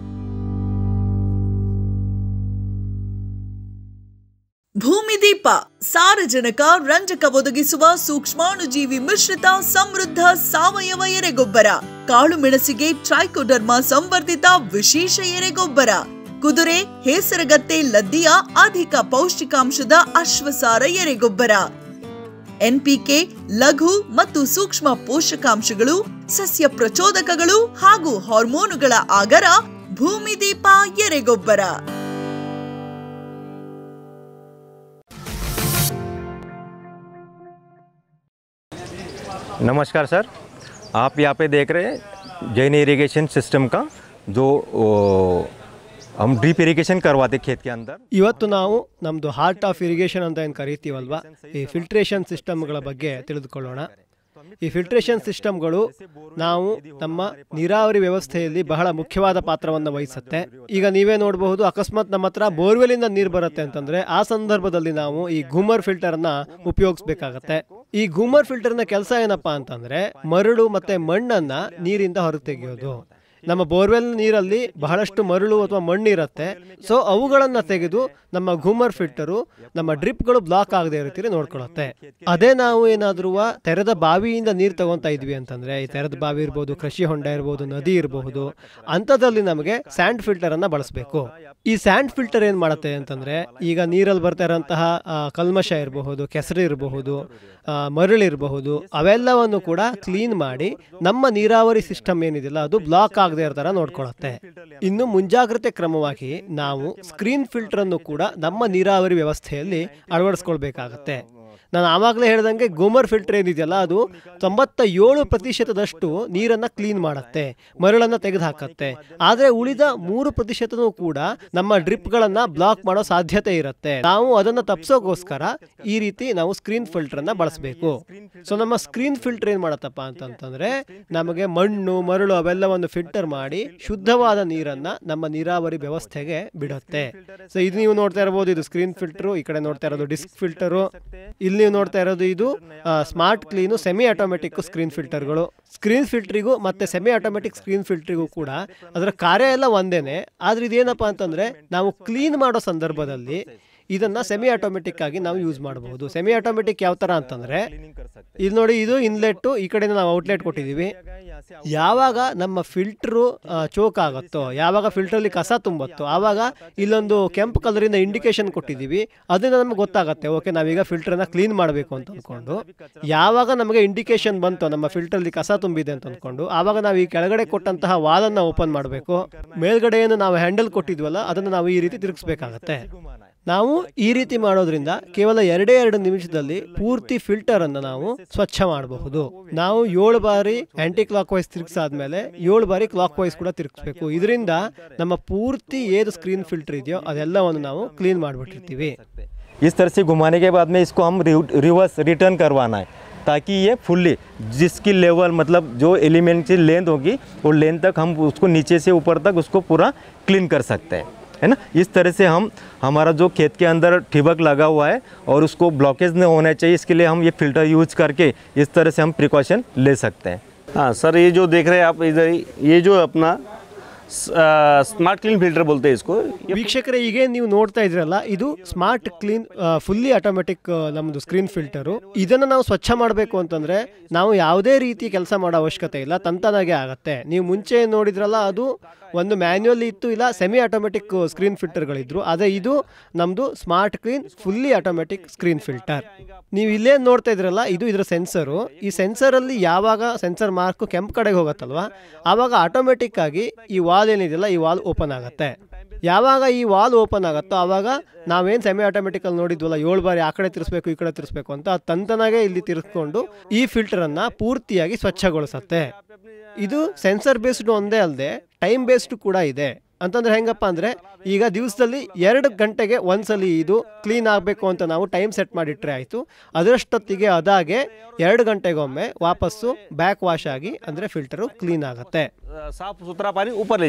ಭೂಮಿದೀಪ ಸಾರಜನಕ ರಂಜಕ ಒದಗಿಸುವ ಸೂಕ್ಷ್ಮಾಣುಜೀವಿ ಮಿಶ್ರಿತ ಸಮೃದ್ಧ ಸಾವಯವ ಎರೆಗೊಬ್ಬರ ಕಾಳು ಮೆಣಸಿಗೆ ಟ್ರೈಕೋಡರ್ಮಾ ಸಂವರ್ಧಿತ ವಿಶೇಷ ಎರೆಗೊಬ್ಬರ ಕುದುರೆ ಹೇಸರಗತ್ತೆ ಲದ್ದಿಯ ಅಧಿಕ ಪೌಷ್ಟಿಕಾಂಶದ ಅಶ್ವಸಾರ ಎರೆಗೊಬ್ಬರ ಎನ್ಪಿಕೆ ಲಘು ಮತ್ತು ಸೂಕ್ಷ್ಮ ಪೋಷಕಾಂಶಗಳು ಸಸ್ಯ ಪ್ರಚೋದಕಗಳು ಹಾಗೂ ಹಾರ್ಮೋನುಗಳ ಆಗರ ಭೂಮಿದೀಪ ಎರೆಗೊಬ್ಬರ ನಮಸ್ಕಾರ ಸರ್ आप यहाँ पे देख रहे हैं जैन इरिगेशन सिस्टम का जो ಹಮ್ ಡ್ರೀಪ್ ಇರಿಗೇಷನ್ ಕರ್ವಾತಿ ಖೇತ್ಗೆ ಅಂತ ಇವತ್ತು ನಾವು ನಮ್ಮದು ಹಾರ್ಟ್ ಆಫ್ ಇರಿಗೇಷನ್ ಅಂತ ಏನು ಕರಿತೀವಲ್ವಾ ಈ ಫಿಲ್ಟ್ರೇಷನ್ ಸಿಸ್ಟಮ್ಗಳ ಬಗ್ಗೆ ತಿಳಿದುಕೊಳ್ಳೋಣ ಈ ಫಿಲ್ಟ್ರೇಷನ್ ಸಿಸ್ಟಮ್ಗಳು ನಾವು ನಮ್ಮ ನೀರಾವರಿ ವ್ಯವಸ್ಥೆಯಲ್ಲಿ ಬಹಳ ಮುಖ್ಯವಾದ ಪಾತ್ರವನ್ನು ವಹಿಸುತ್ತೆ ಈಗ ನೀವೇ ನೋಡಬಹುದು ಅಕಸ್ಮಾತ್ ನಮ್ಮ ಹತ್ರ ಇಂದ ನೀರು ಬರುತ್ತೆ ಅಂತಂದ್ರೆ ಆ ಸಂದರ್ಭದಲ್ಲಿ ನಾವು ಈ ಗೂಮರ್ ಫಿಲ್ಟರ್ನ ಉಪಯೋಗಿಸ್ಬೇಕಾಗತ್ತೆ ಈ ಗೂಮರ್ ಫಿಲ್ಟರ್ನ ಕೆಲಸ ಏನಪ್ಪಾ ಅಂತಂದ್ರೆ ಮರಳು ಮತ್ತೆ ಮಣ್ಣನ್ನ ನೀರಿಂದ ಹೊರತೆಗೆಯೋದು ನಮ್ಮ ಬೋರ್ವೆಲ್ ನೀರಲ್ಲಿ ಬಹಳಷ್ಟು ಮರಳು ಅಥವಾ ಮಣ್ಣಿರುತ್ತೆ ಸೊ ಅವುಗಳನ್ನು ತೆಗೆದು ನಮ್ಮ ಘೂಮರ್ ಫಿಲ್ಟರು ನಮ್ಮ ಡ್ರಿಪ್ಗಳು ಬ್ಲಾಕ್ ಆಗದೆ ಇರುತ್ತೀರಿ ನೋಡ್ಕೊಳ್ಳುತ್ತೆ ಅದೇ ನಾವು ಏನಾದರೂ ತೆರೆದ ಬಾವಿಯಿಂದ ನೀರು ತಗೊಂತಾ ಇದ್ವಿ ಅಂತಂದ್ರೆ ಈ ತೆರೆದ ಬಾವಿ ಇರ್ಬೋದು ಕೃಷಿ ಹೊಂಡ ಇರ್ಬೋದು ನದಿ ಇರಬಹುದು ಅಂಥದ್ರಲ್ಲಿ ನಮಗೆ ಸ್ಯಾಂಡ್ ಫಿಲ್ಟರ್ ಅನ್ನ ಬಳಸಬೇಕು ಈ ಸ್ಯಾಂಡ್ ಫಿಲ್ಟರ್ ಏನ್ ಮಾಡುತ್ತೆ ಅಂತಂದ್ರೆ ಈಗ ನೀರಲ್ಲಿ ಬರ್ತಾ ಇರೋಂತಹ ಕಲ್ಮಶ ಇರಬಹುದು ಕೆಸರು ಇರಬಹುದು ಮರಳು ಇರಬಹುದು ಅವೆಲ್ಲವನ್ನು ಕೂಡ ಕ್ಲೀನ್ ಮಾಡಿ ನಮ್ಮ ನೀರಾವರಿ ಸಿಸ್ಟಮ್ ಏನಿದೆಯಲ್ಲ ಅದು ಬ್ಲಾಕ್ ಆಗುತ್ತೆ ಆಗದೇ ಇರ್ತಾರ ಇನ್ನು ಮುಂಜಾಗ್ರತೆ ಕ್ರಮವಾಗಿ ನಾವು ಸ್ಕ್ರೀನ್ ಫಿಲ್ಟರ್ ಅನ್ನು ಕೂಡ ನಮ್ಮ ನೀರಾವರಿ ವ್ಯವಸ್ಥೆಯಲ್ಲಿ ಅಳವಡಿಸ್ಕೊಳ್ಬೇಕಾಗತ್ತೆ ನಾನು ಆವಾಗಲೇ ಹೇಳ್ದಂಗೆ ಗೋಮರ್ ಫಿಲ್ಟರ್ ಏನಿದೆಯಲ್ಲ ಅದು ತೊಂಬತ್ತ ಏಳು ಪ್ರತಿಶತದಷ್ಟು ನೀರನ್ನು ಕ್ಲೀನ್ ಮಾಡುತ್ತೆ ಮರಳನ್ನು ತೆಗೆದುಹಾಕತ್ತೆ ಆದರೆ ಉಳಿದ ಮೂರು ಪ್ರತಿಶತನೂ ಕೂಡ ನಮ್ಮ ಡ್ರಿಪ್ಗಳನ್ನು ಬ್ಲಾಕ್ ಮಾಡೋ ಸಾಧ್ಯತೆ ಇರುತ್ತೆ ನಾವು ಅದನ್ನು ತಪ್ಪಿಸೋಕೋಸ್ಕರ ಈ ರೀತಿ ನಾವು ಸ್ಕ್ರೀನ್ ಫಿಲ್ಟರ್ನ ಬಳಸಬೇಕು ಸೊ ನಮ್ಮ ಸ್ಕ್ರೀನ್ ಫಿಲ್ಟರ್ ಏನು ಮಾಡತ್ತಪ್ಪ ಅಂತಂತಂದರೆ ನಮಗೆ ಮಣ್ಣು ಮರಳು ಅವೆಲ್ಲವನ್ನು ಫಿಲ್ಟರ್ ಮಾಡಿ ಶುದ್ಧವಾದ ನೀರನ್ನು ನಮ್ಮ ನೀರಾವರಿ ವ್ಯವಸ್ಥೆಗೆ ಬಿಡುತ್ತೆ ಸೊ ಇದು ನೀವು ನೋಡ್ತಾ ಇರ್ಬೋದು ಇದು ಸ್ಕ್ರೀನ್ ಫಿಲ್ಟರು ಈ ಕಡೆ ನೋಡ್ತಾ ಇರೋದು ಡಿಸ್ಕ್ ಫಿಲ್ಟರು ಇಲ್ಲಿ ನೀವು ನೋಡ್ತಾ ಇರೋದು ಇದು smart clean semi automatic screen ಫಿಲ್ಟರ್ಗಳು ಸ್ಕ್ರೀನ್ ಫಿಲ್ಟ್ರಿಗೂ ಮತ್ತೆ ಸೆಮಿ ಆಟೋಮೆಟಿಕ್ ಸ್ಕ್ರೀನ್ ಫಿಲ್ಟ್ರಿಗೂ ಕೂಡ ಅದರ ಕಾರ್ಯ ಎಲ್ಲ ಒಂದೇನೆ ಆದ್ರೆ ಇದೇನಪ್ಪ ಅಂತಂದ್ರೆ ನಾವು ಕ್ಲೀನ್ ಮಾಡೋ ಸಂದರ್ಭದಲ್ಲಿ ಇದನ್ನ ಸೆಮಿ ಆಟೋಮೆಟಿಕ್ ಆಗಿ ನಾವು ಯೂಸ್ ಮಾಡಬಹುದು ಸೆಮಿ ಆಟೋಮೆಟಿಕ್ ಯಾವ ತರ ಅಂತಂದ್ರೆ ಇದು ನೋಡಿ ಇದು ಇನ್ಲೆಟ್ ಈ ಕಡೆಯಿಂದ ನಾವು ಔಟ್ಲೆಟ್ ಕೊಟ್ಟಿದೀವಿ ಯಾವಾಗ ನಮ್ಮ ಫಿಲ್ಟರ್ ಚೋಕ್ ಆಗುತ್ತೋ ಯಾವಾಗ ಫಿಲ್ಟ್ರಲ್ಲಿ ಕಸ ತುಂಬತ್ತೋ ಆವಾಗ ಇಲ್ಲೊಂದು ಕೆಂಪು ಕಲರಿಂದ ಇಂಡಿಕೇಶನ್ ಕೊಟ್ಟಿದೀವಿ ಅದನ್ನ ನಮ್ಗೆ ಗೊತ್ತಾಗುತ್ತೆ ಓಕೆ ನಾವೀಗ ನ ಕ್ಲೀನ್ ಮಾಡಬೇಕು ಅಂತ ಅಂದ್ಕೊಂಡು ಯಾವಾಗ ನಮಗೆ ಇಂಡಿಕೇಶನ್ ಬಂತು ನಮ್ಮ ಫಿಲ್ಟ್ರಲ್ಲಿ ಕಸ ತುಂಬಿದೆ ಅಂತ ಅಂದ್ಕೊಂಡು ಆವಾಗ ನಾವು ಈ ಕೆಳಗಡೆ ಕೊಟ್ಟಂತಹ ವಾಲನ್ನು ಓಪನ್ ಮಾಡಬೇಕು ಮೇಲ್ಗಡೆಯನ್ನು ನಾವು ಹ್ಯಾಂಡಲ್ ಕೊಟ್ಟಿದ್ವಲ್ಲ ಅದನ್ನು ನಾವು ಈ ರೀತಿ ತಿರುಗಿಸ್ಬೇಕಾಗತ್ತೆ ನಾವು ಈ ರೀತಿ ಮಾಡೋದ್ರಿಂದ ಕೇವಲ ಎರಡೇ ಎರಡು ನಿಮಿಷದಲ್ಲಿ ಪೂರ್ತಿ ಫಿಲ್ಟರ್ ಅನ್ನು ನಾವು ಸ್ವಚ್ಛ ಮಾಡಬಹುದು ನಾವು ಏಳು ಬಾರಿ ಆಂಟಿ ಕ್ಲಾಕ್ ವೈಸ್ ತಿರುಗಿಸಾದ್ಮೇಲೆ ಏಳು ಬಾರಿ ಕ್ಲಾಕ್ ವೈಸ್ ಕೂಡ ತಿರುಗಿಸಬೇಕು ಇದರಿಂದ ನಮ್ಮ ಪೂರ್ತಿ ಏದು ಸ್ಕ್ರೀನ್ ಫಿಲ್ಟರ್ ಇದೆಯೋ ಅದೆಲ್ಲವನ್ನು ನಾವು ಕ್ಲೀನ್ ಮಾಡಿಬಿಟ್ಟಿರ್ತೀವಿ ಈ ತರಿಸಿ ಗುಮಾನಿಗೆ घुमाने के बाद में इसको हम रिवर्स रिटर्न करवाना है ताकि ये फुल्ली जिसकी लेवल मतलब जो एलिमेंट की लेंथ होगी वो लेंथ तक हम उसको नीचे सकते है ना इस तरह से हम हमारा जो खेत के अंदर ठिबक लगा हुआ है और उसको ब्लॉकेज नहीं होना चाहिए इसके लिए हम ये फिल्टर यूज करके इस तरह से हम प्रिकॉशन ले सकते हैं हाँ सर ये जो देख रहे हैं आप इधर ये जो अपना ಸ್ಮಾರ್ಟ್ ಕ್ಲೀನ್ ಫಿಲ್ಟರ್ ಬೋಲ್ತೆ ಇಸ್ಕೋ ವೀಕ್ಷಕರೇ ಈಗ ನೀವು ನೋಡ್ತಾ ಇದ್ರಲ್ಲ ಇದು ಸ್ಮಾರ್ಟ್ ಕ್ಲೀನ್ ಫುಲ್ಲಿ ಆಟೋಮೆಟಿಕ್ ನಮ್ಮದು ಸ್ಕ್ರೀನ್ ಫಿಲ್ಟರು ಇದನ್ನು ನಾವು ಸ್ವಚ್ಛ ಮಾಡಬೇಕು ಅಂತಂದರೆ ನಾವು ಯಾವುದೇ ರೀತಿ ಕೆಲಸ ಮಾಡೋ ಅವಶ್ಯಕತೆ ಇಲ್ಲ ತಂತನಾಗೆ ಆಗುತ್ತೆ ನೀವು ಮುಂಚೆ ನೋಡಿದ್ರಲ್ಲ ಅದು ಒಂದು ಮ್ಯಾನ್ಯಲ್ ಇತ್ತು ಇಲ್ಲ ಸೆಮಿ ಆಟೋಮೆಟಿಕ್ ಸ್ಕ್ರೀನ್ ಫಿಲ್ಟರ್ಗಳಿದ್ರು ಅದೇ ಇದು ನಮ್ಮದು smart clean fully automatic screen filter ನೀವು ಇಲ್ಲೇ ನೋಡ್ತಾ ಇದ್ರಲ್ಲ ಇದು ಇದರ ಸೆನ್ಸರು ಈ ಸೆನ್ಸರಲ್ಲಿ ಯಾವಾಗ ಸೆನ್ಸರ್ ಮಾರ್ಕು ಕೆಂಪು ಕಡೆಗೆ ಹೋಗುತ್ತಲ್ವ ಆವಾಗ ಆಟೋಮೆಟಿಕ್ ಆಗಿ ಈ ವಾಲ್ ವಾಲ್ ಏನಿದೆಯಲ್ಲ ಈ ವಾಲ್ ಓಪನ್ ಆಗುತ್ತೆ ಯಾವಾಗ ಈ ವಾಲ್ ಓಪನ್ ಆಗುತ್ತೋ ಆವಾಗ ನಾವೇನು ಸೆಮಿ ಆಟೋಮೆಟಿಕಲ್ ನೋಡಿದ್ವಲ್ಲ ಏಳು ಬಾರಿ ಆ ಕಡೆ ತಿರ್ಸ್ಬೇಕು ಈ ಕಡೆ ತಿರ್ಸ್ಬೇಕು ಅಂತ ತಂತನಾಗೆ ಇಲ್ಲಿ ತಿರ್ಸ್ಕೊಂಡು ಈ ಫಿಲ್ಟರನ್ನು ಪೂರ್ತಿಯಾಗಿ ಸ್ವಚ್ಛಗೊಳಿಸುತ್ತೆ ಇದು ಸೆನ್ಸರ್ ಬೇಸ್ಡ್ ಒಂದೇ ಅಲ್ಲದೆ ಟೈಮ್ ಬೇಸ್ಡ್ ಕೂಡ ಇದೆ ಅಂತಂದ್ರೆ ಹೆಂಗಪ್ಪ ಅಂದರೆ ಈಗ ದಿವಸದಲ್ಲಿ ಎರಡು ಗಂಟೆಗೆ ಒಂದ್ಸಲಿ ಇದು ಕ್ಲೀನ್ ಆಗಬೇಕು ಅಂತ ನಾವು ಟೈಮ್ ಸೆಟ್ ಮಾಡಿಟ್ರೆ ಆಯಿತು ಅದರಷ್ಟೊತ್ತಿಗೆ ಅದಾಗೆ ಎರಡು ಗಂಟೆಗೊಮ್ಮೆ ವಾಪಸ್ಸು ಬ್ಯಾಕ್ ವಾಶ್ ಆಗಿ ಅಂದರೆ ಫಿಲ್ಟರು ಕ್ಲೀನ್ ಆಗುತ್ತೆ ಸಾಫ್ ಸುಥರಾ ಪಾನಿ ऊपर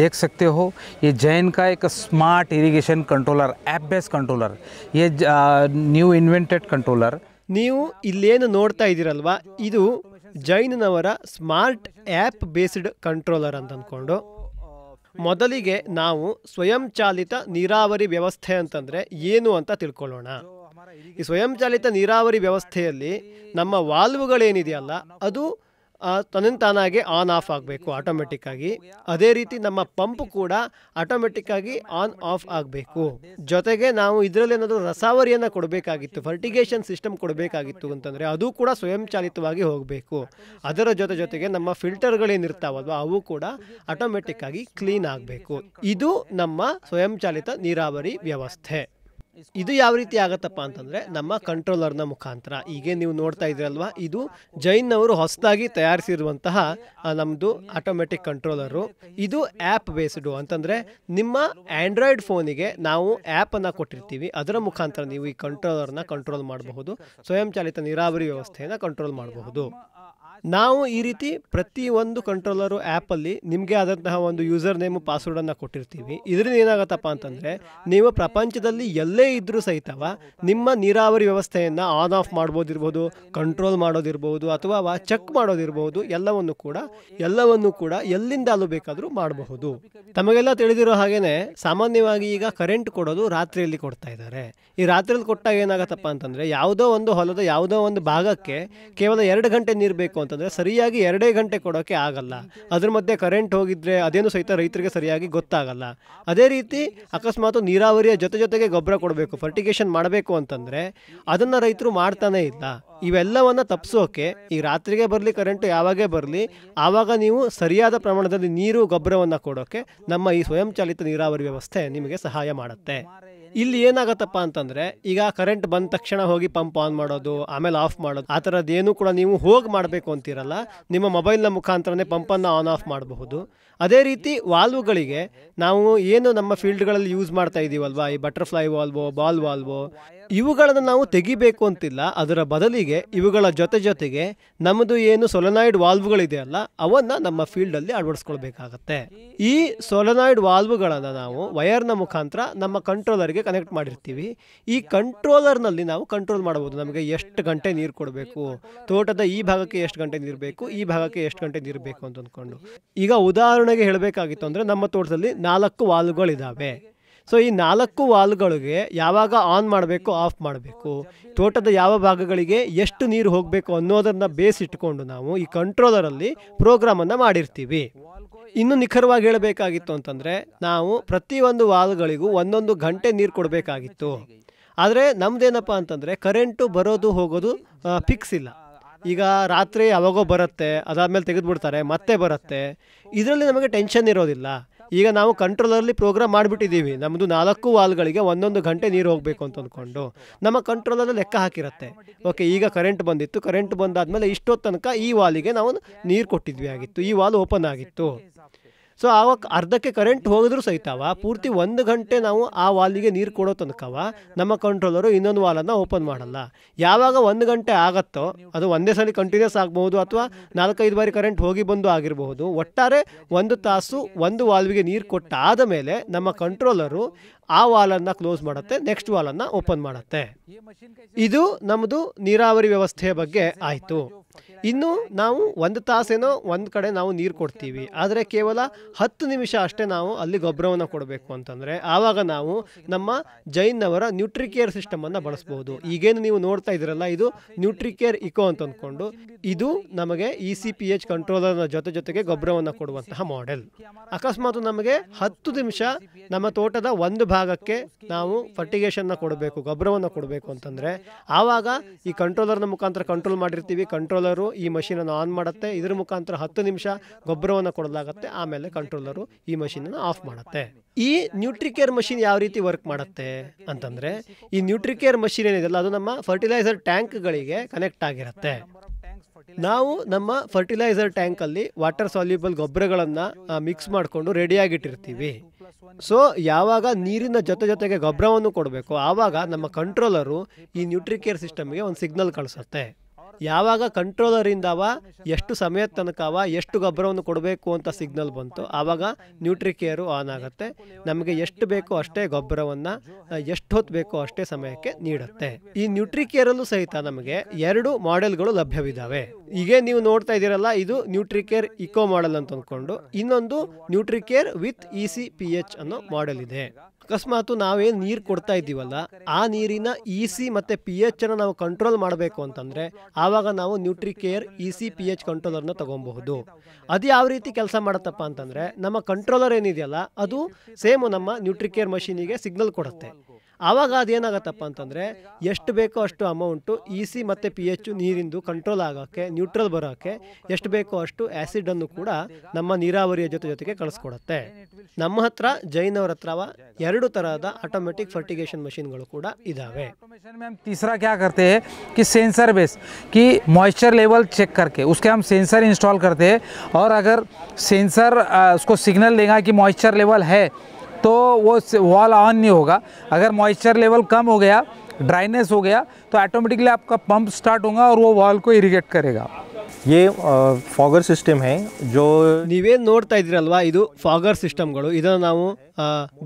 ದೇಖ ಸಕ್ತೆ ಹೋ ಈ Jain Jain smart smart controller controller app base controller based ನೀವು ಇಲ್ಲೇನು ನೋಡ್ತಾ ಇದ್ದೀರಲ್ವಾ ಇದು ಜೈನ್ನವರ ಸ್ಮಾರ್ಟ್ ಆ್ಯಪ್ ಬೇಸ್ಡ್ ಕಂಟ್ರೋಲರ್ ಅಂತ ಅಂದ್ಕೊಂಡು ಮೊದಲಿಗೆ ನಾವು ಸ್ವಯಂಚಾಲಿತ ನೀರಾವರಿ ವ್ಯವಸ್ಥೆ ಅಂತಂದರೆ ಏನು ಅಂತ ತಿಳ್ಕೊಳ್ಳೋಣ ಈ ಸ್ವಯಂಚಾಲಿತ ನೀರಾವರಿ ವ್ಯವಸ್ಥೆಯಲ್ಲಿ ನಮ್ಮ ವಾಲ್ವುಗಳೇನಿದೆಯಲ್ಲ ಅದು ತನ್ನಂತಾನಾಗೆ ಆನ್ ಆಫ್ ಆಗಬೇಕು ಆಗಿ ಅದೇ ರೀತಿ ನಮ್ಮ ಪಂಪ್ ಕೂಡ ಆಗಿ ಆನ್ ಆಫ್ ಆಗಬೇಕು ಜೊತೆಗೆ ನಾವು ಇದರಲ್ಲಿ ಏನಾದರೂ ರಸಾವರಿಯನ್ನು ಕೊಡಬೇಕಾಗಿತ್ತು ಫರ್ಟಿಗೇಷನ್ ಸಿಸ್ಟಮ್ ಕೊಡಬೇಕಾಗಿತ್ತು ಅಂತಂದರೆ ಅದು ಕೂಡ ಸ್ವಯಂಚಾಲಿತವಾಗಿ ಹೋಗಬೇಕು ಅದರ ಜೊತೆ ಜೊತೆಗೆ ನಮ್ಮ ಫಿಲ್ಟರ್ಗಳೇನಿರ್ತಾವಲ್ವ ಅವು ಕೂಡ ಆಗಿ ಕ್ಲೀನ್ ಆಗಬೇಕು ಇದು ನಮ್ಮ ಸ್ವಯಂಚಾಲಿತ ನೀರಾವರಿ ವ್ಯವಸ್ಥೆ ಇದು ಯಾವ ರೀತಿ ಆಗತ್ತಪ್ಪ ಅಂತಂದ್ರೆ ನಮ್ಮ ಕಂಟ್ರೋಲರ್ನ ಮುಖಾಂತರ ಈಗ ನೀವು ನೋಡ್ತಾ ಇದ್ರಲ್ವಾ ಇದು ಜೈನ್ ಅವರು ಹೊಸದಾಗಿ ತಯಾರಿಸಿರುವಂತಹ ನಮ್ಮದು ಆಟೋಮೆಟಿಕ್ ಕಂಟ್ರೋಲರು ಇದು ಆ್ಯಪ್ ಬೇಸ್ಡು ಅಂತಂದ್ರೆ ನಿಮ್ಮ ಆಂಡ್ರಾಯ್ಡ್ ಫೋನಿಗೆ ನಾವು ಆ್ಯಪನ್ನು ಕೊಟ್ಟಿರ್ತೀವಿ ಅದರ ಮುಖಾಂತರ ನೀವು ಈ ಕಂಟ್ರೋಲರ್ನ ಕಂಟ್ರೋಲ್ ಮಾಡಬಹುದು ಸ್ವಯಂಚಾಲಿತ ನೀರಾವರಿ ವ್ಯವಸ್ಥೆಯನ್ನು ಕಂಟ್ರೋಲ್ ಮಾಡಬಹುದು ನಾವು ಈ ರೀತಿ ಪ್ರತಿ ಒಂದು ಕಂಟ್ರೋಲರು ಆ್ಯಪಲ್ಲಿ ನಿಮಗೆ ಆದಂತಹ ಒಂದು ಯೂಸರ್ ನೇಮು ಪಾಸ್ವರ್ಡನ್ನು ಕೊಟ್ಟಿರ್ತೀವಿ ಇದರಿಂದ ಏನಾಗತ್ತಪ್ಪ ಅಂತಂದರೆ ನೀವು ಪ್ರಪಂಚದಲ್ಲಿ ಎಲ್ಲೇ ಇದ್ದರೂ ಸಹಿತವ ನಿಮ್ಮ ನೀರಾವರಿ ವ್ಯವಸ್ಥೆಯನ್ನು ಆನ್ ಆಫ್ ಮಾಡ್ಬೋದಿರ್ಬೋದು ಕಂಟ್ರೋಲ್ ಮಾಡೋದಿರ್ಬೋದು ಅಥವಾ ಚೆಕ್ ಮಾಡೋದಿರ್ಬೋದು ಎಲ್ಲವನ್ನು ಕೂಡ ಎಲ್ಲವನ್ನು ಕೂಡ ಅಲ್ಲೂ ಬೇಕಾದರೂ ಮಾಡಬಹುದು ತಮಗೆಲ್ಲ ತಿಳಿದಿರೋ ಹಾಗೇನೆ ಸಾಮಾನ್ಯವಾಗಿ ಈಗ ಕರೆಂಟ್ ಕೊಡೋದು ರಾತ್ರಿಯಲ್ಲಿ ಕೊಡ್ತಾ ಇದ್ದಾರೆ ಈ ರಾತ್ರಿಯಲ್ಲಿ ಕೊಟ್ಟಾಗ ಏನಾಗತ್ತಪ್ಪ ಅಂತಂದರೆ ಯಾವುದೋ ಒಂದು ಹೊಲದ ಯಾವುದೋ ಒಂದು ಭಾಗಕ್ಕೆ ಕೇವಲ ಎರಡು ಗಂಟೆ ನೀರು ಬೇಕು ಅಂತಂದರೆ ಸರಿಯಾಗಿ ಎರಡೇ ಗಂಟೆ ಕೊಡೋಕ್ಕೆ ಆಗಲ್ಲ ಅದ್ರ ಮಧ್ಯೆ ಕರೆಂಟ್ ಹೋಗಿದ್ರೆ ಅದೇನು ಸಹಿತ ರೈತರಿಗೆ ಸರಿಯಾಗಿ ಗೊತ್ತಾಗಲ್ಲ ಅದೇ ರೀತಿ ಅಕಸ್ಮಾತ್ ನೀರಾವರಿಯ ಜೊತೆ ಜೊತೆಗೆ ಗೊಬ್ಬರ ಕೊಡಬೇಕು ಫರ್ಟಿಗೇಷನ್ ಮಾಡಬೇಕು ಅಂತಂದರೆ ಅದನ್ನು ರೈತರು ಮಾಡ್ತಾನೇ ಇಲ್ಲ ಇವೆಲ್ಲವನ್ನು ತಪ್ಪಿಸೋಕೆ ಈ ರಾತ್ರಿಗೆ ಬರಲಿ ಕರೆಂಟ್ ಯಾವಾಗೇ ಬರಲಿ ಆವಾಗ ನೀವು ಸರಿಯಾದ ಪ್ರಮಾಣದಲ್ಲಿ ನೀರು ಗೊಬ್ಬರವನ್ನು ಕೊಡೋಕ್ಕೆ ನಮ್ಮ ಈ ಸ್ವಯಂಚಾಲಿತ ನೀರಾವರಿ ವ್ಯವಸ್ಥೆ ನಿಮಗೆ ಸಹಾಯ ಮಾಡುತ್ತೆ ಇಲ್ಲಿ ಏನಾಗತ್ತಪ್ಪ ಅಂತಂದ್ರೆ ಈಗ ಕರೆಂಟ್ ಬಂದ ತಕ್ಷಣ ಹೋಗಿ ಪಂಪ್ ಆನ್ ಮಾಡೋದು ಆಮೇಲೆ ಆಫ್ ಮಾಡೋದು ಆ ಥರದ್ದು ಏನು ಕೂಡ ನೀವು ಹೋಗಿ ಮಾಡಬೇಕು ಅಂತಿರಲ್ಲ ನಿಮ್ಮ ಮೊಬೈಲ್ನ ಮುಖಾಂತರನೇ ಪಂಪನ್ನು ಆನ್ ಆಫ್ ಮಾಡಬಹುದು ಅದೇ ರೀತಿ ವಾಲ್ವ್ಗಳಿಗೆ ನಾವು ಏನು ನಮ್ಮ ಫೀಲ್ಡ್ಗಳಲ್ಲಿ ಯೂಸ್ ಮಾಡ್ತಾ ಇದ್ದೀವಲ್ವಾ ಈ ಬಟರ್ಫ್ಲೈ ವಾಲ್ವೋ ಬಾಲ್ ವಾಲ್ವೋ ಇವುಗಳನ್ನು ನಾವು ತೆಗಿಬೇಕು ಅಂತಿಲ್ಲ ಅದರ ಬದಲಿಗೆ ಇವುಗಳ ಜೊತೆ ಜೊತೆಗೆ ನಮ್ಮದು ಏನು ಸೊಲನಾಯ್ಡ್ ವಾಲ್ವ್ಗಳಿದೆಯಲ್ಲ ಅವನ್ನು ನಮ್ಮ ಫೀಲ್ಡಲ್ಲಿ ಅಳವಡಿಸ್ಕೊಳ್ಬೇಕಾಗತ್ತೆ ಈ ಸೊಲನಾಯ್ಡ್ ವಾಲ್ವ್ಗಳನ್ನು ನಾವು ವಯರ್ನ ಮುಖಾಂತರ ನಮ್ಮ ಕಂಟ್ರೋಲರ್ಗೆ ಕನೆಕ್ಟ್ ಮಾಡಿರ್ತೀವಿ ಈ ಕಂಟ್ರೋಲರ್ನಲ್ಲಿ ನಾವು ಕಂಟ್ರೋಲ್ ಮಾಡಬಹುದು ನಮಗೆ ಎಷ್ಟು ಗಂಟೆ ನೀರು ಕೊಡಬೇಕು ತೋಟದ ಈ ಭಾಗಕ್ಕೆ ಎಷ್ಟು ಗಂಟೆ ನೀರು ಬೇಕು ಈ ಭಾಗಕ್ಕೆ ಎಷ್ಟು ಗಂಟೆ ನೀರು ಬೇಕು ಅಂತ ಅಂದ್ಕೊಂಡು ಈಗ ಉದಾಹರಣೆ ಉದಾಹರಣೆಗೆ ಹೇಳಬೇಕಾಗಿತ್ತು ಅಂದರೆ ನಮ್ಮ ತೋಟದಲ್ಲಿ ನಾಲ್ಕು ವಾಲ್ಗಳಿದ್ದಾವೆ ಸೊ ಈ ನಾಲ್ಕು ವಾಲ್ಗಳಿಗೆ ಯಾವಾಗ ಆನ್ ಮಾಡಬೇಕು ಆಫ್ ಮಾಡಬೇಕು ತೋಟದ ಯಾವ ಭಾಗಗಳಿಗೆ ಎಷ್ಟು ನೀರು ಹೋಗಬೇಕು ಅನ್ನೋದನ್ನು ಬೇಸ್ ಇಟ್ಕೊಂಡು ನಾವು ಈ ಕಂಟ್ರೋಲರಲ್ಲಿ ಪ್ರೋಗ್ರಾಮನ್ನು ಮಾಡಿರ್ತೀವಿ ಇನ್ನು ನಿಖರವಾಗಿ ಹೇಳಬೇಕಾಗಿತ್ತು ಅಂತಂದರೆ ನಾವು ಪ್ರತಿಯೊಂದು ವಾಲ್ಗಳಿಗೂ ಒಂದೊಂದು ಗಂಟೆ ನೀರು ಕೊಡಬೇಕಾಗಿತ್ತು ಆದರೆ ನಮ್ಮದೇನಪ್ಪ ಅಂತಂದರೆ ಕರೆಂಟು ಬರೋದು ಹೋಗೋದು ಫಿಕ್ಸ್ ಇಲ್ಲ ಈಗ ರಾತ್ರಿ ಯಾವಾಗೋ ಬರುತ್ತೆ ಅದಾದಮೇಲೆ ತೆಗೆದುಬಿಡ್ತಾರೆ ಮತ್ತೆ ಬರುತ್ತೆ ಇದರಲ್ಲಿ ನಮಗೆ ಟೆನ್ಷನ್ ಇರೋದಿಲ್ಲ ಈಗ ನಾವು ಕಂಟ್ರೋಲರಲ್ಲಿ ಪ್ರೋಗ್ರಾಮ್ ಮಾಡಿಬಿಟ್ಟಿದ್ದೀವಿ ನಮ್ಮದು ನಾಲ್ಕು ವಾಲ್ಗಳಿಗೆ ಒಂದೊಂದು ಗಂಟೆ ನೀರು ಹೋಗಬೇಕು ಅಂತ ಅಂದ್ಕೊಂಡು ನಮ್ಮ ಕಂಟ್ರೋಲರಲ್ಲಿ ಲೆಕ್ಕ ಹಾಕಿರುತ್ತೆ ಓಕೆ ಈಗ ಕರೆಂಟ್ ಬಂದಿತ್ತು ಕರೆಂಟ್ ಬಂದಾದಮೇಲೆ ಇಷ್ಟೊತ್ತು ತನಕ ಈ ವಾಲಿಗೆ ನಾವು ನೀರು ಕೊಟ್ಟಿದ್ವಿ ಆಗಿತ್ತು ಈ ವಾಲ್ ಓಪನ್ ಆಗಿತ್ತು ಸೊ ಆವಾಗ ಅರ್ಧಕ್ಕೆ ಕರೆಂಟ್ ಹೋಗಿದ್ರು ಸಹಿತವ ಪೂರ್ತಿ ಒಂದು ಗಂಟೆ ನಾವು ಆ ವಾಲಿಗೆ ನೀರು ಕೊಡೋ ತನಕವ ನಮ್ಮ ಕಂಟ್ರೋಲರು ಇನ್ನೊಂದು ವಾಲನ್ನು ಓಪನ್ ಮಾಡಲ್ಲ ಯಾವಾಗ ಒಂದು ಗಂಟೆ ಆಗತ್ತೋ ಅದು ಒಂದೇ ಸಲ ಕಂಟಿನ್ಯೂಸ್ ಆಗಬಹುದು ಅಥವಾ ನಾಲ್ಕೈದು ಬಾರಿ ಕರೆಂಟ್ ಹೋಗಿ ಬಂದು ಆಗಿರಬಹುದು ಒಟ್ಟಾರೆ ಒಂದು ತಾಸು ಒಂದು ವಾಲ್ವಿಗೆ ನೀರು ಕೊಟ್ಟಾದ ಮೇಲೆ ನಮ್ಮ ಕಂಟ್ರೋಲರು ಆ ವಾಲನ್ನು ಕ್ಲೋಸ್ ಮಾಡುತ್ತೆ ನೆಕ್ಸ್ಟ್ ವಾಲನ್ನು ಓಪನ್ ಮಾಡುತ್ತೆ ಇದು ನಮ್ಮದು ನೀರಾವರಿ ವ್ಯವಸ್ಥೆಯ ಬಗ್ಗೆ ಆಯಿತು ಇನ್ನು ನಾವು ಒಂದು ತಾಸೇನೋ ಒಂದು ಕಡೆ ನಾವು ನೀರು ಕೊಡ್ತೀವಿ ಆದರೆ ಕೇವಲ ಹತ್ತು ನಿಮಿಷ ಅಷ್ಟೇ ನಾವು ಅಲ್ಲಿ ಗೊಬ್ಬರವನ್ನು ಕೊಡಬೇಕು ಅಂತಂದರೆ ಆವಾಗ ನಾವು ನಮ್ಮ ಜೈನ್ ಅವರ ನ್ಯೂಟ್ರಿಕೇರ್ ಸಿಸ್ಟಮನ್ನು ಬಳಸ್ಬೋದು ಈಗೇನು ನೀವು ನೋಡ್ತಾ ಇದ್ರಲ್ಲ ಇದು ನ್ಯೂಟ್ರಿಕೇರ್ ಇಕೋ ಅಂತ ಅಂದ್ಕೊಂಡು ಇದು ನಮಗೆ ಇ ಸಿ ಪಿ ಎಚ್ ಕಂಟ್ರೋಲರ್ನ ಜೊತೆ ಜೊತೆಗೆ ಗೊಬ್ಬರವನ್ನು ಕೊಡುವಂತಹ ಮಾಡೆಲ್ ಅಕಸ್ಮಾತ್ ನಮಗೆ ಹತ್ತು ನಿಮಿಷ ನಮ್ಮ ತೋಟದ ಒಂದು ಭಾಗ ಭಾಗಕ್ಕೆ ನಾವು ಫರ್ಟಿಗೇಷನ್ನ ಕೊಡಬೇಕು ಗೊಬ್ಬರವನ್ನು ಕೊಡಬೇಕು ಅಂತಂದರೆ ಆವಾಗ ಈ ಕಂಟ್ರೋಲರ್ನ ಮುಖಾಂತರ ಕಂಟ್ರೋಲ್ ಮಾಡಿರ್ತೀವಿ ಕಂಟ್ರೋಲರು ಈ ಮಷೀನನ್ನು ಆನ್ ಮಾಡುತ್ತೆ ಇದರ ಮುಖಾಂತರ ಹತ್ತು ನಿಮಿಷ ಗೊಬ್ಬರವನ್ನು ಕೊಡಲಾಗತ್ತೆ ಆಮೇಲೆ ಕಂಟ್ರೋಲರು ಈ ಮಷೀನನ್ನು ಆಫ್ ಮಾಡುತ್ತೆ ಈ ನ್ಯೂಟ್ರಿಕೇರ್ ಮಷೀನ್ ಯಾವ ರೀತಿ ವರ್ಕ್ ಮಾಡುತ್ತೆ ಅಂತಂದರೆ ಈ ನ್ಯೂಟ್ರಿಕೇರ್ ಮಷೀನ್ ಏನಿದೆಯಲ್ಲ ಅದು ನಮ್ಮ ಫರ್ಟಿಲೈಸರ್ ಟ್ಯಾಂಕ್ಗಳಿಗೆ ಕನೆಕ್ಟ್ ಆಗಿರುತ್ತೆ ನಾವು ನಮ್ಮ ಫರ್ಟಿಲೈಸರ್ ಟ್ಯಾಂಕಲ್ಲಿ ವಾಟರ್ ಸಾಲ್ಯೂಬಲ್ ಗೊಬ್ಬರಗಳನ್ನು ಮಿಕ್ಸ್ ಮಾಡಿಕೊಂಡು ರೆಡಿಯಾಗಿಟ್ಟಿರ್ತೀವಿ ಸೊ ಯಾವಾಗ ನೀರಿನ ಜೊತೆ ಜೊತೆಗೆ ಗೊಬ್ಬರವನ್ನು ಕೊಡಬೇಕು ಆವಾಗ ನಮ್ಮ ಕಂಟ್ರೋಲರು ಈ ನ್ಯೂಟ್ರಿಕೇರ್ ಸಿಸ್ಟಮ್ಗೆ ಒಂದು ಸಿಗ್ನಲ್ ಕಳಿಸುತ್ತೆ ಯಾವಾಗ ಕಂಟ್ರೋಲರಿಂದ ಅವ ಎಷ್ಟು ಸಮಯದ ತನಕ ಅವ ಎಷ್ಟು ಗೊಬ್ಬರವನ್ನು ಕೊಡಬೇಕು ಅಂತ ಸಿಗ್ನಲ್ ಬಂತು ಆವಾಗ ನ್ಯೂಟ್ರಿಕೇರು ಆನ್ ಆಗುತ್ತೆ ನಮಗೆ ಎಷ್ಟು ಬೇಕೋ ಅಷ್ಟೇ ಗೊಬ್ಬರವನ್ನು ಎಷ್ಟು ಹೊತ್ತು ಬೇಕೋ ಅಷ್ಟೇ ಸಮಯಕ್ಕೆ ನೀಡುತ್ತೆ ಈ ನ್ಯೂಟ್ರಿಕೇರಲ್ಲೂ ಸಹಿತ ನಮಗೆ ಎರಡು ಮಾಡೆಲ್ಗಳು ಲಭ್ಯವಿದ್ದಾವೆ ಹೀಗೆ ನೀವು ನೋಡ್ತಾ ಇದ್ದೀರಲ್ಲ ಇದು ನ್ಯೂಟ್ರಿಕೇರ್ ಇಕೋ ಮಾಡೆಲ್ ಅಂತ ಅಂದ್ಕೊಂಡು ಇನ್ನೊಂದು Nutricare with E C P H ಅನ್ನೋ ಮಾಡೆಲ್ ಇದೆ ಅಕಸ್ಮಾತ್ ನಾವೇನು ನೀರು ಕೊಡ್ತಾ ಇದ್ದೀವಲ್ಲ ಆ ನೀರಿನ ಇ e ಸಿ ಮತ್ತು ಪಿ ಎಚ್ನ ನಾವು ಕಂಟ್ರೋಲ್ ಮಾಡಬೇಕು ಅಂತಂದರೆ ಆವಾಗ ನಾವು Nutricare E C P H ಕಂಟ್ರೋಲರ್ನ ತಗೊಬಹುದು ಅದು ಯಾವ ರೀತಿ ಕೆಲಸ ಮಾಡುತ್ತಪ್ಪ ಅಂತಂದರೆ ನಮ್ಮ ಕಂಟ್ರೋಲರ್ ಏನಿದೆಯಲ್ಲ ಅದು ಸೇಮ್ ನಮ್ಮ ನ್ಯೂಟ್ರಿಕೇರ್ ಮಷೀನಿಗೆ ಸಿಗ್ನಲ್ ಕೊಡುತ್ತೆ ಆವಾಗ ಅದೇನಾಗತ್ತಪ್ಪ ಅಂತಂದರೆ ಎಷ್ಟು ಬೇಕೋ ಅಷ್ಟು ಅಮೌಂಟು ಇ e ಸಿ ಮತ್ತು ಪಿ ಎಚ್ ನೀರಿಂದು ಕಂಟ್ರೋಲ್ ಆಗೋಕ್ಕೆ ನ್ಯೂಟ್ರಲ್ ಬರೋಕ್ಕೆ ಎಷ್ಟು ಬೇಕೋ ಅಷ್ಟು ಆ್ಯಸಿಡನ್ನು ಕೂಡ ನಮ್ಮ ನೀರಾವರಿಯ ಜೊತೆ ಜೊತೆಗೆ ಕಳಿಸ್ಕೊಡುತ್ತೆ ನಮ್ಮ ಹತ್ರ ಜೈನ್ ಅವ್ರ ಹತ್ರ ಎರಡು ತರಹದ ಆಟೋಮೆಟಿಕ್ ಫರ್ಟಿಗೇಷನ್ ಮಷಿನ್ಗಳು ಕೂಡ ಇದ್ದಾವೆ ತೀಸರಾ ಕ್ಯಾ ಕರ್ತೆ ಕಿ ಸೆನ್ಸರ್ ಬೇಸ್ ಕಿ मॉइस्चर ಲೆವೆಲ್ ಚೆಕ್ करके उसके हम सेंसर इंस्टॉल करते हैं और अगर सेंसर उसको सिग्नल देगा कि मॉइस्चर लेवल तो वो वॉल ऑन नहीं होगा अगर मॉइस्चर लेवल कम हो गया ड्राइनेस हो गया तो ऑटोमेटिकली आपका पंप स्टार्ट होगा और वो वॉल को इरिगेट करेगा ये ಫಾಗರ್ ಸಿಸ್ಟಮ್ ಹೇ ಜೋ ನೀವೇ ನೋಡ್ತಾ ಇದ್ದೀರಲ್ವಾ ಇದು ಫಾಗರ್ ಸಿಸ್ಟಮ್ಗಳು ಇದನ್ನು ನಾವು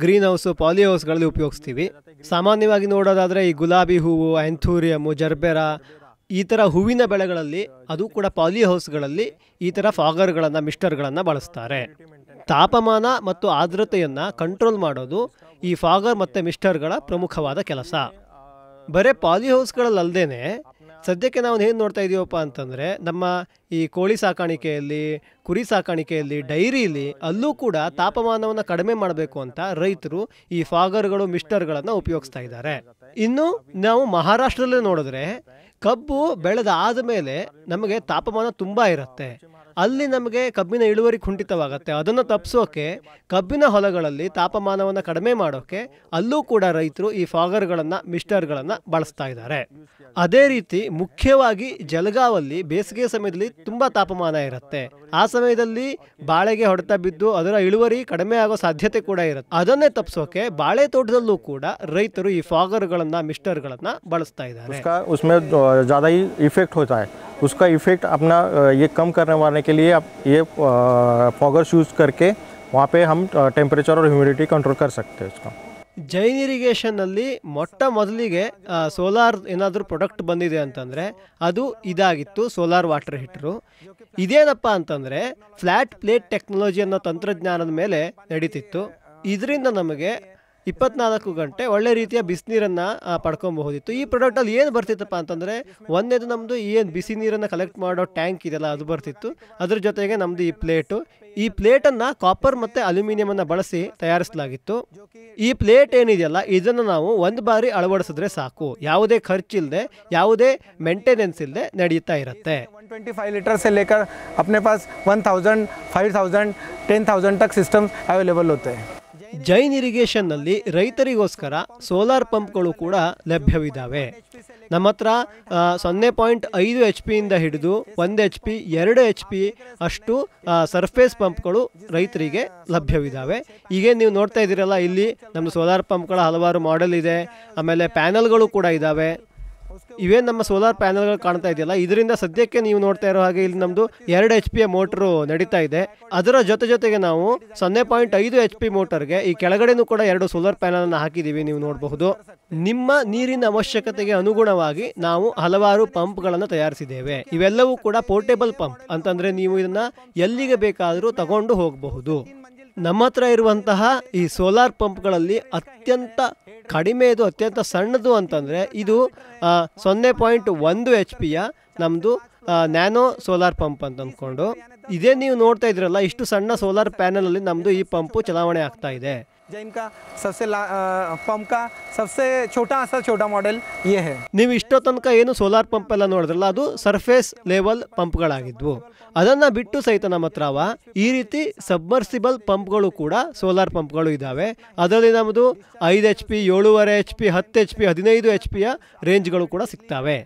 ಗ್ರೀನ್ ಹೌಸ್ ಪಾಲಿ ಗಳಲ್ಲಿ ಉಪಯೋಗಿಸ್ತೀವಿ ಸಾಮಾನ್ಯವಾಗಿ ನೋಡೋದಾದರೆ ಈ ಗುಲಾಬಿ ಹೂವು ಆ್ಯಂಥೂರಿಯಮು ಜರ್ಬೆರಾ ಈ ಥರ ಹೂವಿನ ಬೆಳೆಗಳಲ್ಲಿ ಅದು ಕೂಡ ಪಾಲಿ ಗಳಲ್ಲಿ ಈ ಥರ ಫಾಗರ್ಗಳನ್ನು ಮಿಸ್ಟರ್ಗಳನ್ನು ಬಳಸ್ತಾರೆ ತಾಪಮಾನ ಮತ್ತು ಆರ್ದ್ರತೆಯನ್ನು ಕಂಟ್ರೋಲ್ ಮಾಡೋದು ಈ ಫಾಗರ್ ಮತ್ತು ಮಿಸ್ಟರ್ಗಳ ಪ್ರಮುಖವಾದ ಕೆಲಸ ಬರೀ ಪಾಲಿಹೌಸ್ಗಳಲ್ಲದೇ ಸದ್ಯಕ್ಕೆ ನಾವು ಏನು ನೋಡ್ತಾ ಇದೀವಪ್ಪ ಅಂತಂದರೆ ನಮ್ಮ ಈ ಕೋಳಿ ಸಾಕಾಣಿಕೆಯಲ್ಲಿ ಕುರಿ ಸಾಕಾಣಿಕೆಯಲ್ಲಿ ಡೈರಿಲಿ ಅಲ್ಲೂ ಕೂಡ ತಾಪಮಾನವನ್ನು ಕಡಿಮೆ ಮಾಡಬೇಕು ಅಂತ ರೈತರು ಈ ಫಾಗರ್ಗಳು ಮಿಸ್ಟರ್ಗಳನ್ನು ಉಪಯೋಗಿಸ್ತಾ ಇದ್ದಾರೆ ಇನ್ನು ನಾವು ಮಹಾರಾಷ್ಟ್ರದಲ್ಲೇ ನೋಡಿದ್ರೆ ಕಬ್ಬು ಬೆಳೆದಾದ ಮೇಲೆ ನಮಗೆ ತಾಪಮಾನ ತುಂಬ ಇರುತ್ತೆ ಅಲ್ಲಿ ನಮಗೆ ಕಬ್ಬಿನ ಇಳುವರಿ ಕುಂಠಿತವಾಗುತ್ತೆ ಅದನ್ನು ತಪ್ಪಿಸೋಕೆ ಕಬ್ಬಿನ ಹೊಲಗಳಲ್ಲಿ ತಾಪಮಾನವನ್ನು ಕಡಿಮೆ ಮಾಡೋಕ್ಕೆ ಅಲ್ಲೂ ಕೂಡ ರೈತರು ಈ ಫಾಗರ್ಗಳನ್ನು ಮಿಸ್ಟರ್ಗಳನ್ನು ಬಳಸ್ತಾ ಇದ್ದಾರೆ ಅದೇ ರೀತಿ ಮುಖ್ಯವಾಗಿ ಜಲಗಾವಲ್ಲಿ ಬೇಸಿಗೆ ಸಮಯದಲ್ಲಿ ತುಂಬ ತಾಪಮಾನ ಇರುತ್ತೆ ಆ ಸಮಯದಲ್ಲಿ ಬಾಳೆಗೆ ಹೊಡೆತ ಬಿದ್ದು ಅದರ ಇಳುವರಿ ಕಡಿಮೆ ಆಗೋ ಸಾಧ್ಯತೆ ಕೂಡ ಇರುತ್ತೆ ಅದನ್ನೇ ತಪ್ಪಿಸೋಕೆ ಬಾಳೆ ತೋಟದಲ್ಲೂ ಕೂಡ ರೈತರು ಈ ಫಾಗರ್ಗಳನ್ನು ಮಿಸ್ಟರ್ಗಳನ್ನು ಬಳಸ್ತಾ ಇದ್ದಾರೆ ಇಫೆಕ್ಟ್ ಹೋಗ್ತಾ है उसका इफेक्ट अपना ये कम करने के लिए आप ये फॉगर्स यूज़ करके वहाँ पे हम टेम्परेचर और ह्यूमिडिटी कंट्रोल कर सकते हैं उसका ಜೈನ್ ಇರಿಗೇಷನ್ನಲ್ಲಿ ಮೊಟ್ಟ ಮೊದಲಿಗೆ ಸೋಲಾರ್ ಏನಾದರೂ ಪ್ರೊಡಕ್ಟ್ ಬಂದಿದೆ ಅಂತಂದರೆ ಅದು ಇದಾಗಿತ್ತು ಸೋಲಾರ್ ವಾಟರ್ ಹೀಟರ್ ಇದೇನಪ್ಪ ಅಂತಂದರೆ ಫ್ಲ್ಯಾಟ್ ಪ್ಲೇಟ್ ಟೆಕ್ನಾಲಜಿ ಅನ್ನೋ ತಂತ್ರಜ್ಞಾನದ ಮೇಲೆ ನಡೀತಿತ್ತು ಇದರಿಂದ ನಮಗೆ ಇಪ್ಪತ್ನಾಲ್ಕು ಗಂಟೆ ಒಳ್ಳೆ ರೀತಿಯ ಬಿಸಿನೀರನ್ನು ಪಡ್ಕೊಬಹುದಿತ್ತು ಈ ಅಲ್ಲಿ ಏನು ಬರ್ತಿತ್ತಪ್ಪ ಅಂತಂದರೆ ಒಂದೇದು ನಮ್ಮದು ಏನು ಬಿಸಿ ನೀರನ್ನು ಕಲೆಕ್ಟ್ ಮಾಡೋ ಟ್ಯಾಂಕ್ ಇದೆಲ್ಲ ಅದು ಬರ್ತಿತ್ತು ಅದ್ರ ಜೊತೆಗೆ ನಮ್ಮದು ಈ ಪ್ಲೇಟು ಈ ಪ್ಲೇಟನ್ನು ಕಾಪರ್ ಮತ್ತು ಅಲ್ಯೂಮಿನಿಯಮನ್ನು ಬಳಸಿ ತಯಾರಿಸಲಾಗಿತ್ತು ಈ ಪ್ಲೇಟ್ ಏನಿದೆಯಲ್ಲ ಇದನ್ನು ನಾವು ಒಂದು ಬಾರಿ ಅಳವಡಿಸಿದ್ರೆ ಸಾಕು ಯಾವುದೇ ಖರ್ಚಿಲ್ಲದೆ ಯಾವುದೇ ಮೇಂಟೆನೆನ್ಸ್ ಇಲ್ಲದೆ ನಡೆಯುತ್ತಾ ಇರುತ್ತೆ ಟ್ವೆಂಟಿ ಫೈವ್ ಲೀಟರ್ ಪಾಸ್ one thousand five thousand ten thousand ತಕ್ ಸಿಸ್ಟಮ್ ಅವೈಲೇಬಲ್ ಹೋಗುತ್ತೆ ಜೈನ್ ಇರಿಗೇಷನ್ನಲ್ಲಿ ರೈತರಿಗೋಸ್ಕರ ಸೋಲಾರ್ ಪಂಪ್ಗಳು ಕೂಡ ಲಭ್ಯವಿದ್ದಾವೆ ನಮ್ಮ ಹತ್ರ ಸೊನ್ನೆ ಪಾಯಿಂಟ್ ಐದು ಎಚ್ ಪಿಯಿಂದ ಹಿಡಿದು ಒಂದು ಎಚ್ ಪಿ ಎರಡು ಎಚ್ ಪಿ ಅಷ್ಟು ಸರ್ಫೇಸ್ ಪಂಪ್ಗಳು ರೈತರಿಗೆ ಲಭ್ಯವಿದ್ದಾವೆ ಈಗ ನೀವು ನೋಡ್ತಾ ಇದ್ದೀರಲ್ಲ ಇಲ್ಲಿ ನಮ್ಮ ಸೋಲಾರ್ ಪಂಪ್ಗಳ ಹಲವಾರು ಮಾಡೆಲ್ ಇದೆ ಆಮೇಲೆ ಪ್ಯಾನಲ್ಗಳು ಕೂಡ ಇದ್ದಾವೆ ಇವೇ ನಮ್ಮ ಸೋಲಾರ್ ಪ್ಯಾನೆಲ್ಗಳು ಕಾಣ್ತಾ ಇದೆಯಲ್ಲ ಇದರಿಂದ ಸದ್ಯಕ್ಕೆ ನೀವು ನೋಡ್ತಾ ಇರೋ ಹಾಗೆ ಇಲ್ಲಿ ನಮ್ಮದು ಎರಡು ಎಚ್ ಪಿ ಮೋಟ್ರು ನಡೀತಾ ಇದೆ ಅದರ ಜೊತೆ ಜೊತೆಗೆ ನಾವು ಸೊನ್ನೆ ಪಾಯಿಂಟ್ ಐದು ಎಚ್ ಪಿ ಮೋಟರ್ಗೆ ಈ ಕೆಳಗಡೆನೂ ಕೂಡ ಎರಡು ಸೋಲಾರ್ ಪ್ಯಾನೆಲ್ ಅನ್ನು ಹಾಕಿದ್ದೀವಿ ನೀವು ನೋಡಬಹುದು ನಿಮ್ಮ ನೀರಿನ ಅವಶ್ಯಕತೆಗೆ ಅನುಗುಣವಾಗಿ ನಾವು ಹಲವಾರು ಪಂಪ್ಗಳನ್ನು ತಯಾರಿಸಿದ್ದೇವೆ ಇವೆಲ್ಲವೂ ಕೂಡ ಪೋರ್ಟೇಬಲ್ ಪಂಪ್ ಅಂತಂದ್ರೆ ನೀವು ಇದನ್ನ ಎಲ್ಲಿಗೆ ಬೇಕಾದರೂ ತಗೊಂಡು ಹೋಗಬಹುದು ನಮ್ಮ ಹತ್ರ ಇರುವಂತಹ ಈ ಸೋಲಾರ್ ಪಂಪ್ಗಳಲ್ಲಿ ಅತ್ಯಂತ ಕಡಿಮೆ ಕಡಿಮೆದು ಅತ್ಯಂತ ಸಣ್ಣದು ಅಂತಂದರೆ ಇದು ಸೊನ್ನೆ ಪಾಯಿಂಟ್ ಒಂದು ಎಚ್ ಪಿಯ ನಮ್ಮದು ನ್ಯಾನೋ ಸೋಲಾರ್ ಪಂಪ್ ಅಂತ ಅಂದ್ಕೊಂಡು ಇದೇ ನೀವು ನೋಡ್ತಾ ಇದ್ರಲ್ಲ ಇಷ್ಟು ಸಣ್ಣ ಸೋಲಾರ್ ಪ್ಯಾನಲಲ್ಲಿ ನಮ್ಮದು ಈ ಪಂಪು ಚಲಾವಣೆ ಆಗ್ತಾ ಇದೆ ಜೈನ್ ಛೋಟಾ ಮಾಡೆಲ್ ಹೇ ನೀವು ಇಷ್ಟೋ ತನಕ ಏನು ಸೋಲಾರ್ ಪಂಪ್ ಎಲ್ಲ ನೋಡಿದ್ರಲ್ಲ ಅದು ಸರ್ಫೇಸ್ ಲೆವೆಲ್ ಪಂಪ್ಗಳಾಗಿದ್ವು ಅದನ್ನು ಬಿಟ್ಟು ಸಹಿತ ನಮ್ಮ ಹತ್ರ ಈ ರೀತಿ ಸಬ್ಮರ್ಸಿಬಲ್ ಪಂಪ್ಗಳು ಕೂಡ ಸೋಲಾರ್ ಪಂಪ್ಗಳು ಇದ್ದಾವೆ ಅದರಲ್ಲಿ ನಮ್ಮದು ಐದು ಎಚ್ ಪಿ ಏಳುವರೆ ಎಚ್ ಪಿ ಹತ್ತು ಎಚ್ ಪಿ ಹದಿನೈದು ಎಚ್ ಪಿಯ ರೇಂಜ್ಗಳು ಕೂಡ ಸಿಗ್ತವೆ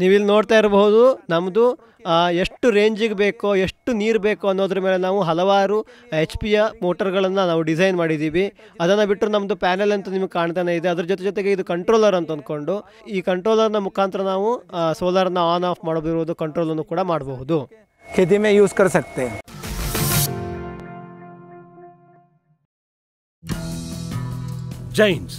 ನೀವಿಲ್ಲಿ ನೋಡ್ತಾ ಇರಬಹುದು ನಮ್ಮದು ಎಷ್ಟು ರೇಂಜಿಗೆ ಬೇಕೋ ಎಷ್ಟು ನೀರು ಬೇಕೋ ಅನ್ನೋದ್ರ ಮೇಲೆ ನಾವು ಹಲವಾರು ಎಚ್ ಪಿಯ ಮೋಟರ್ಗಳನ್ನು ನಾವು ಡಿಸೈನ್ ಮಾಡಿದ್ದೀವಿ ಅದನ್ನು ಬಿಟ್ಟು ನಮ್ಮದು ಪ್ಯಾನೆಲ್ ಅಂತ ನಿಮಗೆ ಕಾಣ್ತಾನೆ ಇದೆ ಅದ್ರ ಜೊತೆ ಜೊತೆಗೆ ಇದು ಕಂಟ್ರೋಲರ್ ಅಂತ ಅಂದ್ಕೊಂಡು ಈ ಕಂಟ್ರೋಲರ್ನ ಮುಖಾಂತರ ನಾವು ಸೋಲಾರ್ನ ಆನ್ ಆಫ್ ಕಂಟ್ರೋಲ್ ಕಂಟ್ರೋಲನ್ನು ಕೂಡ ಮಾಡಬಹುದು ಕೆದಿಮೆ ಯೂಸ್ ಕರ್ಸಕ್ತೆ ಜೈನ್ಸ್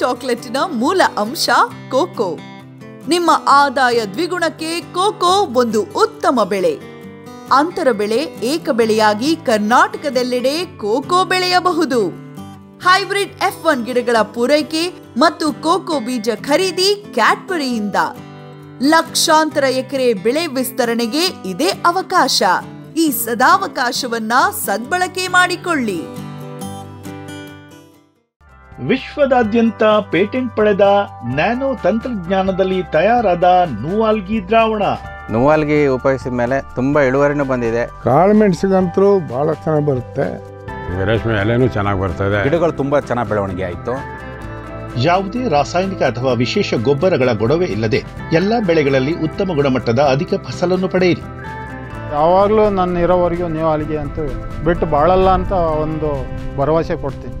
ಚಾಕ್ಲೇಟಿನ ಮೂಲ ಅಂಶ ಕೋಕೋ ನಿಮ್ಮ ಆದಾಯ ದ್ವಿಗುಣಕ್ಕೆ ಕೋಕೋ ಒಂದು ಉತ್ತಮ ಬೆಳೆ ಅಂತರ ಬೆಳೆ ಏಕ ಬೆಳೆಯಾಗಿ ಕರ್ನಾಟಕದೆಲ್ಲೆಡೆ ಕೋಕೋ ಬೆಳೆಯಬಹುದು ಹೈಬ್ರಿಡ್ ಎಫ್ ಒನ್ ಗಿಡಗಳ ಪೂರೈಕೆ ಮತ್ತು ಕೋಕೋ ಬೀಜ ಖರೀದಿ ಕ್ಯಾಟ್ಬರಿಯಿಂದ ಲಕ್ಷಾಂತರ ಎಕರೆ ಬೆಳೆ ವಿಸ್ತರಣೆಗೆ ಇದೇ ಅವಕಾಶ ಈ ಸದಾವಕಾಶವನ್ನ ಸದ್ಬಳಕೆ ಮಾಡಿಕೊಳ್ಳಿ ವಿಶ್ವದಾದ್ಯಂತ ಪೇಟೆಂಟ್ ಪಡೆದ ನ್ಯಾನೋ ತಂತ್ರಜ್ಞಾನದಲ್ಲಿ ತಯಾರಾದ ನೂವಾಲ್ಗಿ ದ್ರಾವಣ ನೂವಾಲ್ಗಿ ಉಪಯೋಗಿಸಿದ ಮೇಲೆ ತುಂಬಾ ಇಳುವರಿನೂ ಬಂದಿದೆ ಕಾಳು ಮೆಣಸಿಗಂತರೂ ಬಹಳ ಚೆನ್ನಾಗಿ ಬರುತ್ತೆ ರೇಷ್ಮೆ ಎಲೆನೂ ಚೆನ್ನಾಗಿ ಬರ್ತದೆ ಗಿಡಗಳು ತುಂಬಾ ಚೆನ್ನಾಗಿ ಬೆಳವಣಿಗೆ ಆಯಿತು ಯಾವುದೇ ರಾಸಾಯನಿಕ ಅಥವಾ ವಿಶೇಷ ಗೊಬ್ಬರಗಳ ಗೊಡವೆ ಇಲ್ಲದೆ ಎಲ್ಲ ಬೆಳೆಗಳಲ್ಲಿ ಉತ್ತಮ ಗುಣಮಟ್ಟದ ಅಧಿಕ ಫಸಲನ್ನು ಪಡೆಯಿರಿ ಯಾವಾಗಲೂ ನನ್ನ ಇರೋವರೆಗೂ ನೀವು ಅಲ್ಲಿಗೆ ಅಂತ ಬಿಟ್ಟು ಬಾಳಲ್ಲ ಅಂತ ಒಂದು ಭರವಸೆ ಕೊಡ್ತೀನಿ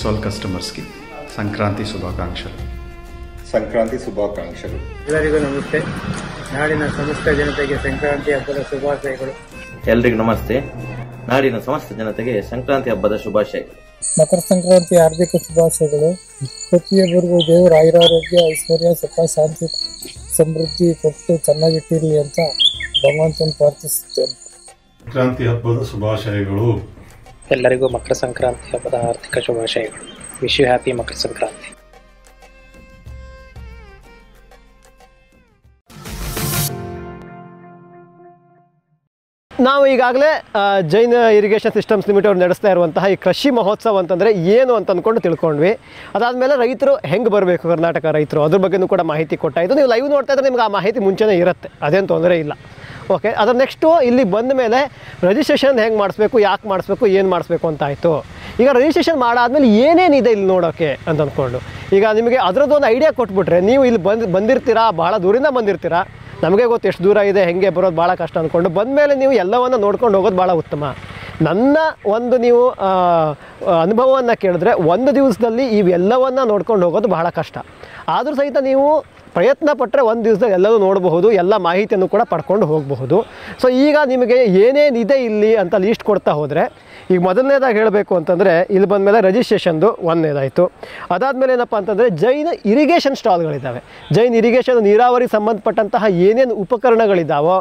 ಸೋಲ್ ಕಸ್ಟಮರ್ಸ್ಗೆ ಸಂಕ್ರಾಂತಿ ಶುಭಾಕಾಂಕ್ಷೆಗಳು ಸಂಕ್ರಾಂತಿ ಶುಭಾಕಾಂಕ್ಷೆಗಳು ಎಲ್ಲರಿಗೂ ನಮಸ್ತೆ ನಾಡಿನ ಸಮಸ್ತ ಜನತೆಗೆ ಸಂಕ್ರಾಂತಿ ಹಬ್ಬದ ಶುಭಾಶಯಗಳು ಎಲ್ರಿಗೂ ನಮಸ್ತೆ ನಾಡಿನ ಸಮಸ್ತ ಜನತೆಗೆ ಸಂಕ್ರಾಂತಿ ಹಬ್ಬದ ಶುಭಾಶಯಗಳು ಮಕರ ಸಂಕ್ರಾಂತಿ ಹಾರ್ದಿಕ ಶುಭಾಶಯಗಳು ಪ್ರತಿಯೊಬ್ಬರಿಗೂ ದೇವರ ಆಯುರಾರೋಗ್ಯ ಐಶ್ವರ್ಯ ಸುಖ ಶಾಂತಿ ಸಮೃದ್ಧಿ ಕೊಟ್ಟು ಚೆನ್ನಾಗಿಟ್ಟಿರಲಿ ಅಂತ ಭಗವಂತನ ಪ್ರಾರ್ಥಿಸುತ್ತೇನೆ ಸಂಕ್ರಾಂತಿ ಹಬ್ಬದ ಶುಭಾಶಯಗಳು ಎಲ್ಲರಿಗೂ ಮಕರ ಸಂಕ್ರಾಂತಿ ಹಬ್ಬದ ಆರ್ಥಿಕ ಶುಭಾಶಯಗಳು wish you happy Makara Sankranti ನಾವು ಈಗಾಗಲೇ ಜೈನ್ ಇರಿಗೇಷನ್ ಸಿಸ್ಟಮ್ಸ್ ಲಿಮಿಟೆಡ್ ಅವ್ರು ನಡೆಸ್ತಾ ಇರುವಂತಹ ಈ ಕೃಷಿ ಮಹೋತ್ಸವ ಅಂತಂದರೆ ಏನು ಅಂತ ಅಂದ್ಕೊಂಡು ತಿಳ್ಕೊಂಡ್ವಿ ಅದಾದಮೇಲೆ ರೈತರು ಹೆಂಗೆ ಬರಬೇಕು ಕರ್ನಾಟಕ ರೈತರು ಅದ್ರ ಬಗ್ಗೆನೂ ಕೂಡ ಮಾಹಿತಿ ಕೊಟ್ಟಾಯಿತು ನೀವು ಲೈವ್ ನೋಡ್ತಾ ಇದ್ರೆ ನಿಮ್ಗೆ ಆ ಮಾಹಿತಿ ಮುಂಚೆನೇ ಇರುತ್ತೆ ಅದೇನು ತೊಂದರೆ ಇಲ್ಲ ಓಕೆ ಅದರ ನೆಕ್ಸ್ಟು ಇಲ್ಲಿ ಬಂದ ಮೇಲೆ ರಿಜಿಸ್ಟ್ರೇಷನ್ ಹೆಂಗೆ ಮಾಡಿಸ್ಬೇಕು ಯಾಕೆ ಮಾಡಿಸ್ಬೇಕು ಏನು ಮಾಡಿಸ್ಬೇಕು ಅಂತ ಈಗ ರಿಜಿಸ್ಟ್ರೇಷನ್ ಮಾಡಾದ್ಮೇಲೆ ಏನೇನಿದೆ ಇಲ್ಲಿ ನೋಡೋಕ್ಕೆ ಅಂತ ಅಂದ್ಕೊಂಡು ಈಗ ನಿಮಗೆ ಅದರದ್ದೊಂದು ಐಡಿಯಾ ಕೊಟ್ಬಿಟ್ರೆ ನೀವು ಇಲ್ಲಿ ಬಂದು ಬಂದಿರ್ತೀರಾ ಭಾಳ ದೂರಿಂದ ಬಂದಿರ್ತೀರಾ ನಮಗೆ ಗೊತ್ತು ಎಷ್ಟು ದೂರ ಇದೆ ಹೆಂಗೆ ಬರೋದು ಭಾಳ ಕಷ್ಟ ಅಂದ್ಕೊಂಡು ಬಂದಮೇಲೆ ನೀವು ಎಲ್ಲವನ್ನು ನೋಡ್ಕೊಂಡು ಹೋಗೋದು ಭಾಳ ಉತ್ತಮ ನನ್ನ ಒಂದು ನೀವು ಅನುಭವವನ್ನು ಕೇಳಿದ್ರೆ ಒಂದು ದಿವಸದಲ್ಲಿ ಇವೆಲ್ಲವನ್ನು ನೋಡ್ಕೊಂಡು ಹೋಗೋದು ಬಹಳ ಕಷ್ಟ ಆದರೂ ಸಹಿತ ನೀವು ಪ್ರಯತ್ನ ಪಟ್ಟರೆ ಒಂದು ದಿವಸದಾಗ ಎಲ್ಲರೂ ನೋಡಬಹುದು ಎಲ್ಲ ಮಾಹಿತಿಯನ್ನು ಕೂಡ ಪಡ್ಕೊಂಡು ಹೋಗಬಹುದು ಸೊ ಈಗ ನಿಮಗೆ ಏನೇನಿದೆ ಇಲ್ಲಿ ಅಂತ ಲೀಸ್ಟ್ ಕೊಡ್ತಾ ಹೋದರೆ ಈಗ ಮೊದಲನೇದಾಗಿ ಹೇಳಬೇಕು ಅಂತಂದರೆ ಇಲ್ಲಿ ಬಂದಮೇಲೆ ಮೇಲೆ ರಿಜಿಸ್ಟ್ರೇಷನ್ದು ಒಂದನೇದಾಯಿತು ಅದಾದಮೇಲೆ ಏನಪ್ಪ ಅಂತಂದರೆ ಜೈನ್ ಇರಿಗೇಷನ್ ಸ್ಟಾಲ್ಗಳಿದ್ದಾವೆ ಜೈನ್ ಇರಿಗೇಷನ್ ನೀರಾವರಿ ಸಂಬಂಧಪಟ್ಟಂತಹ ಏನೇನು ಉಪಕರಣಗಳಿದ್ದಾವೋ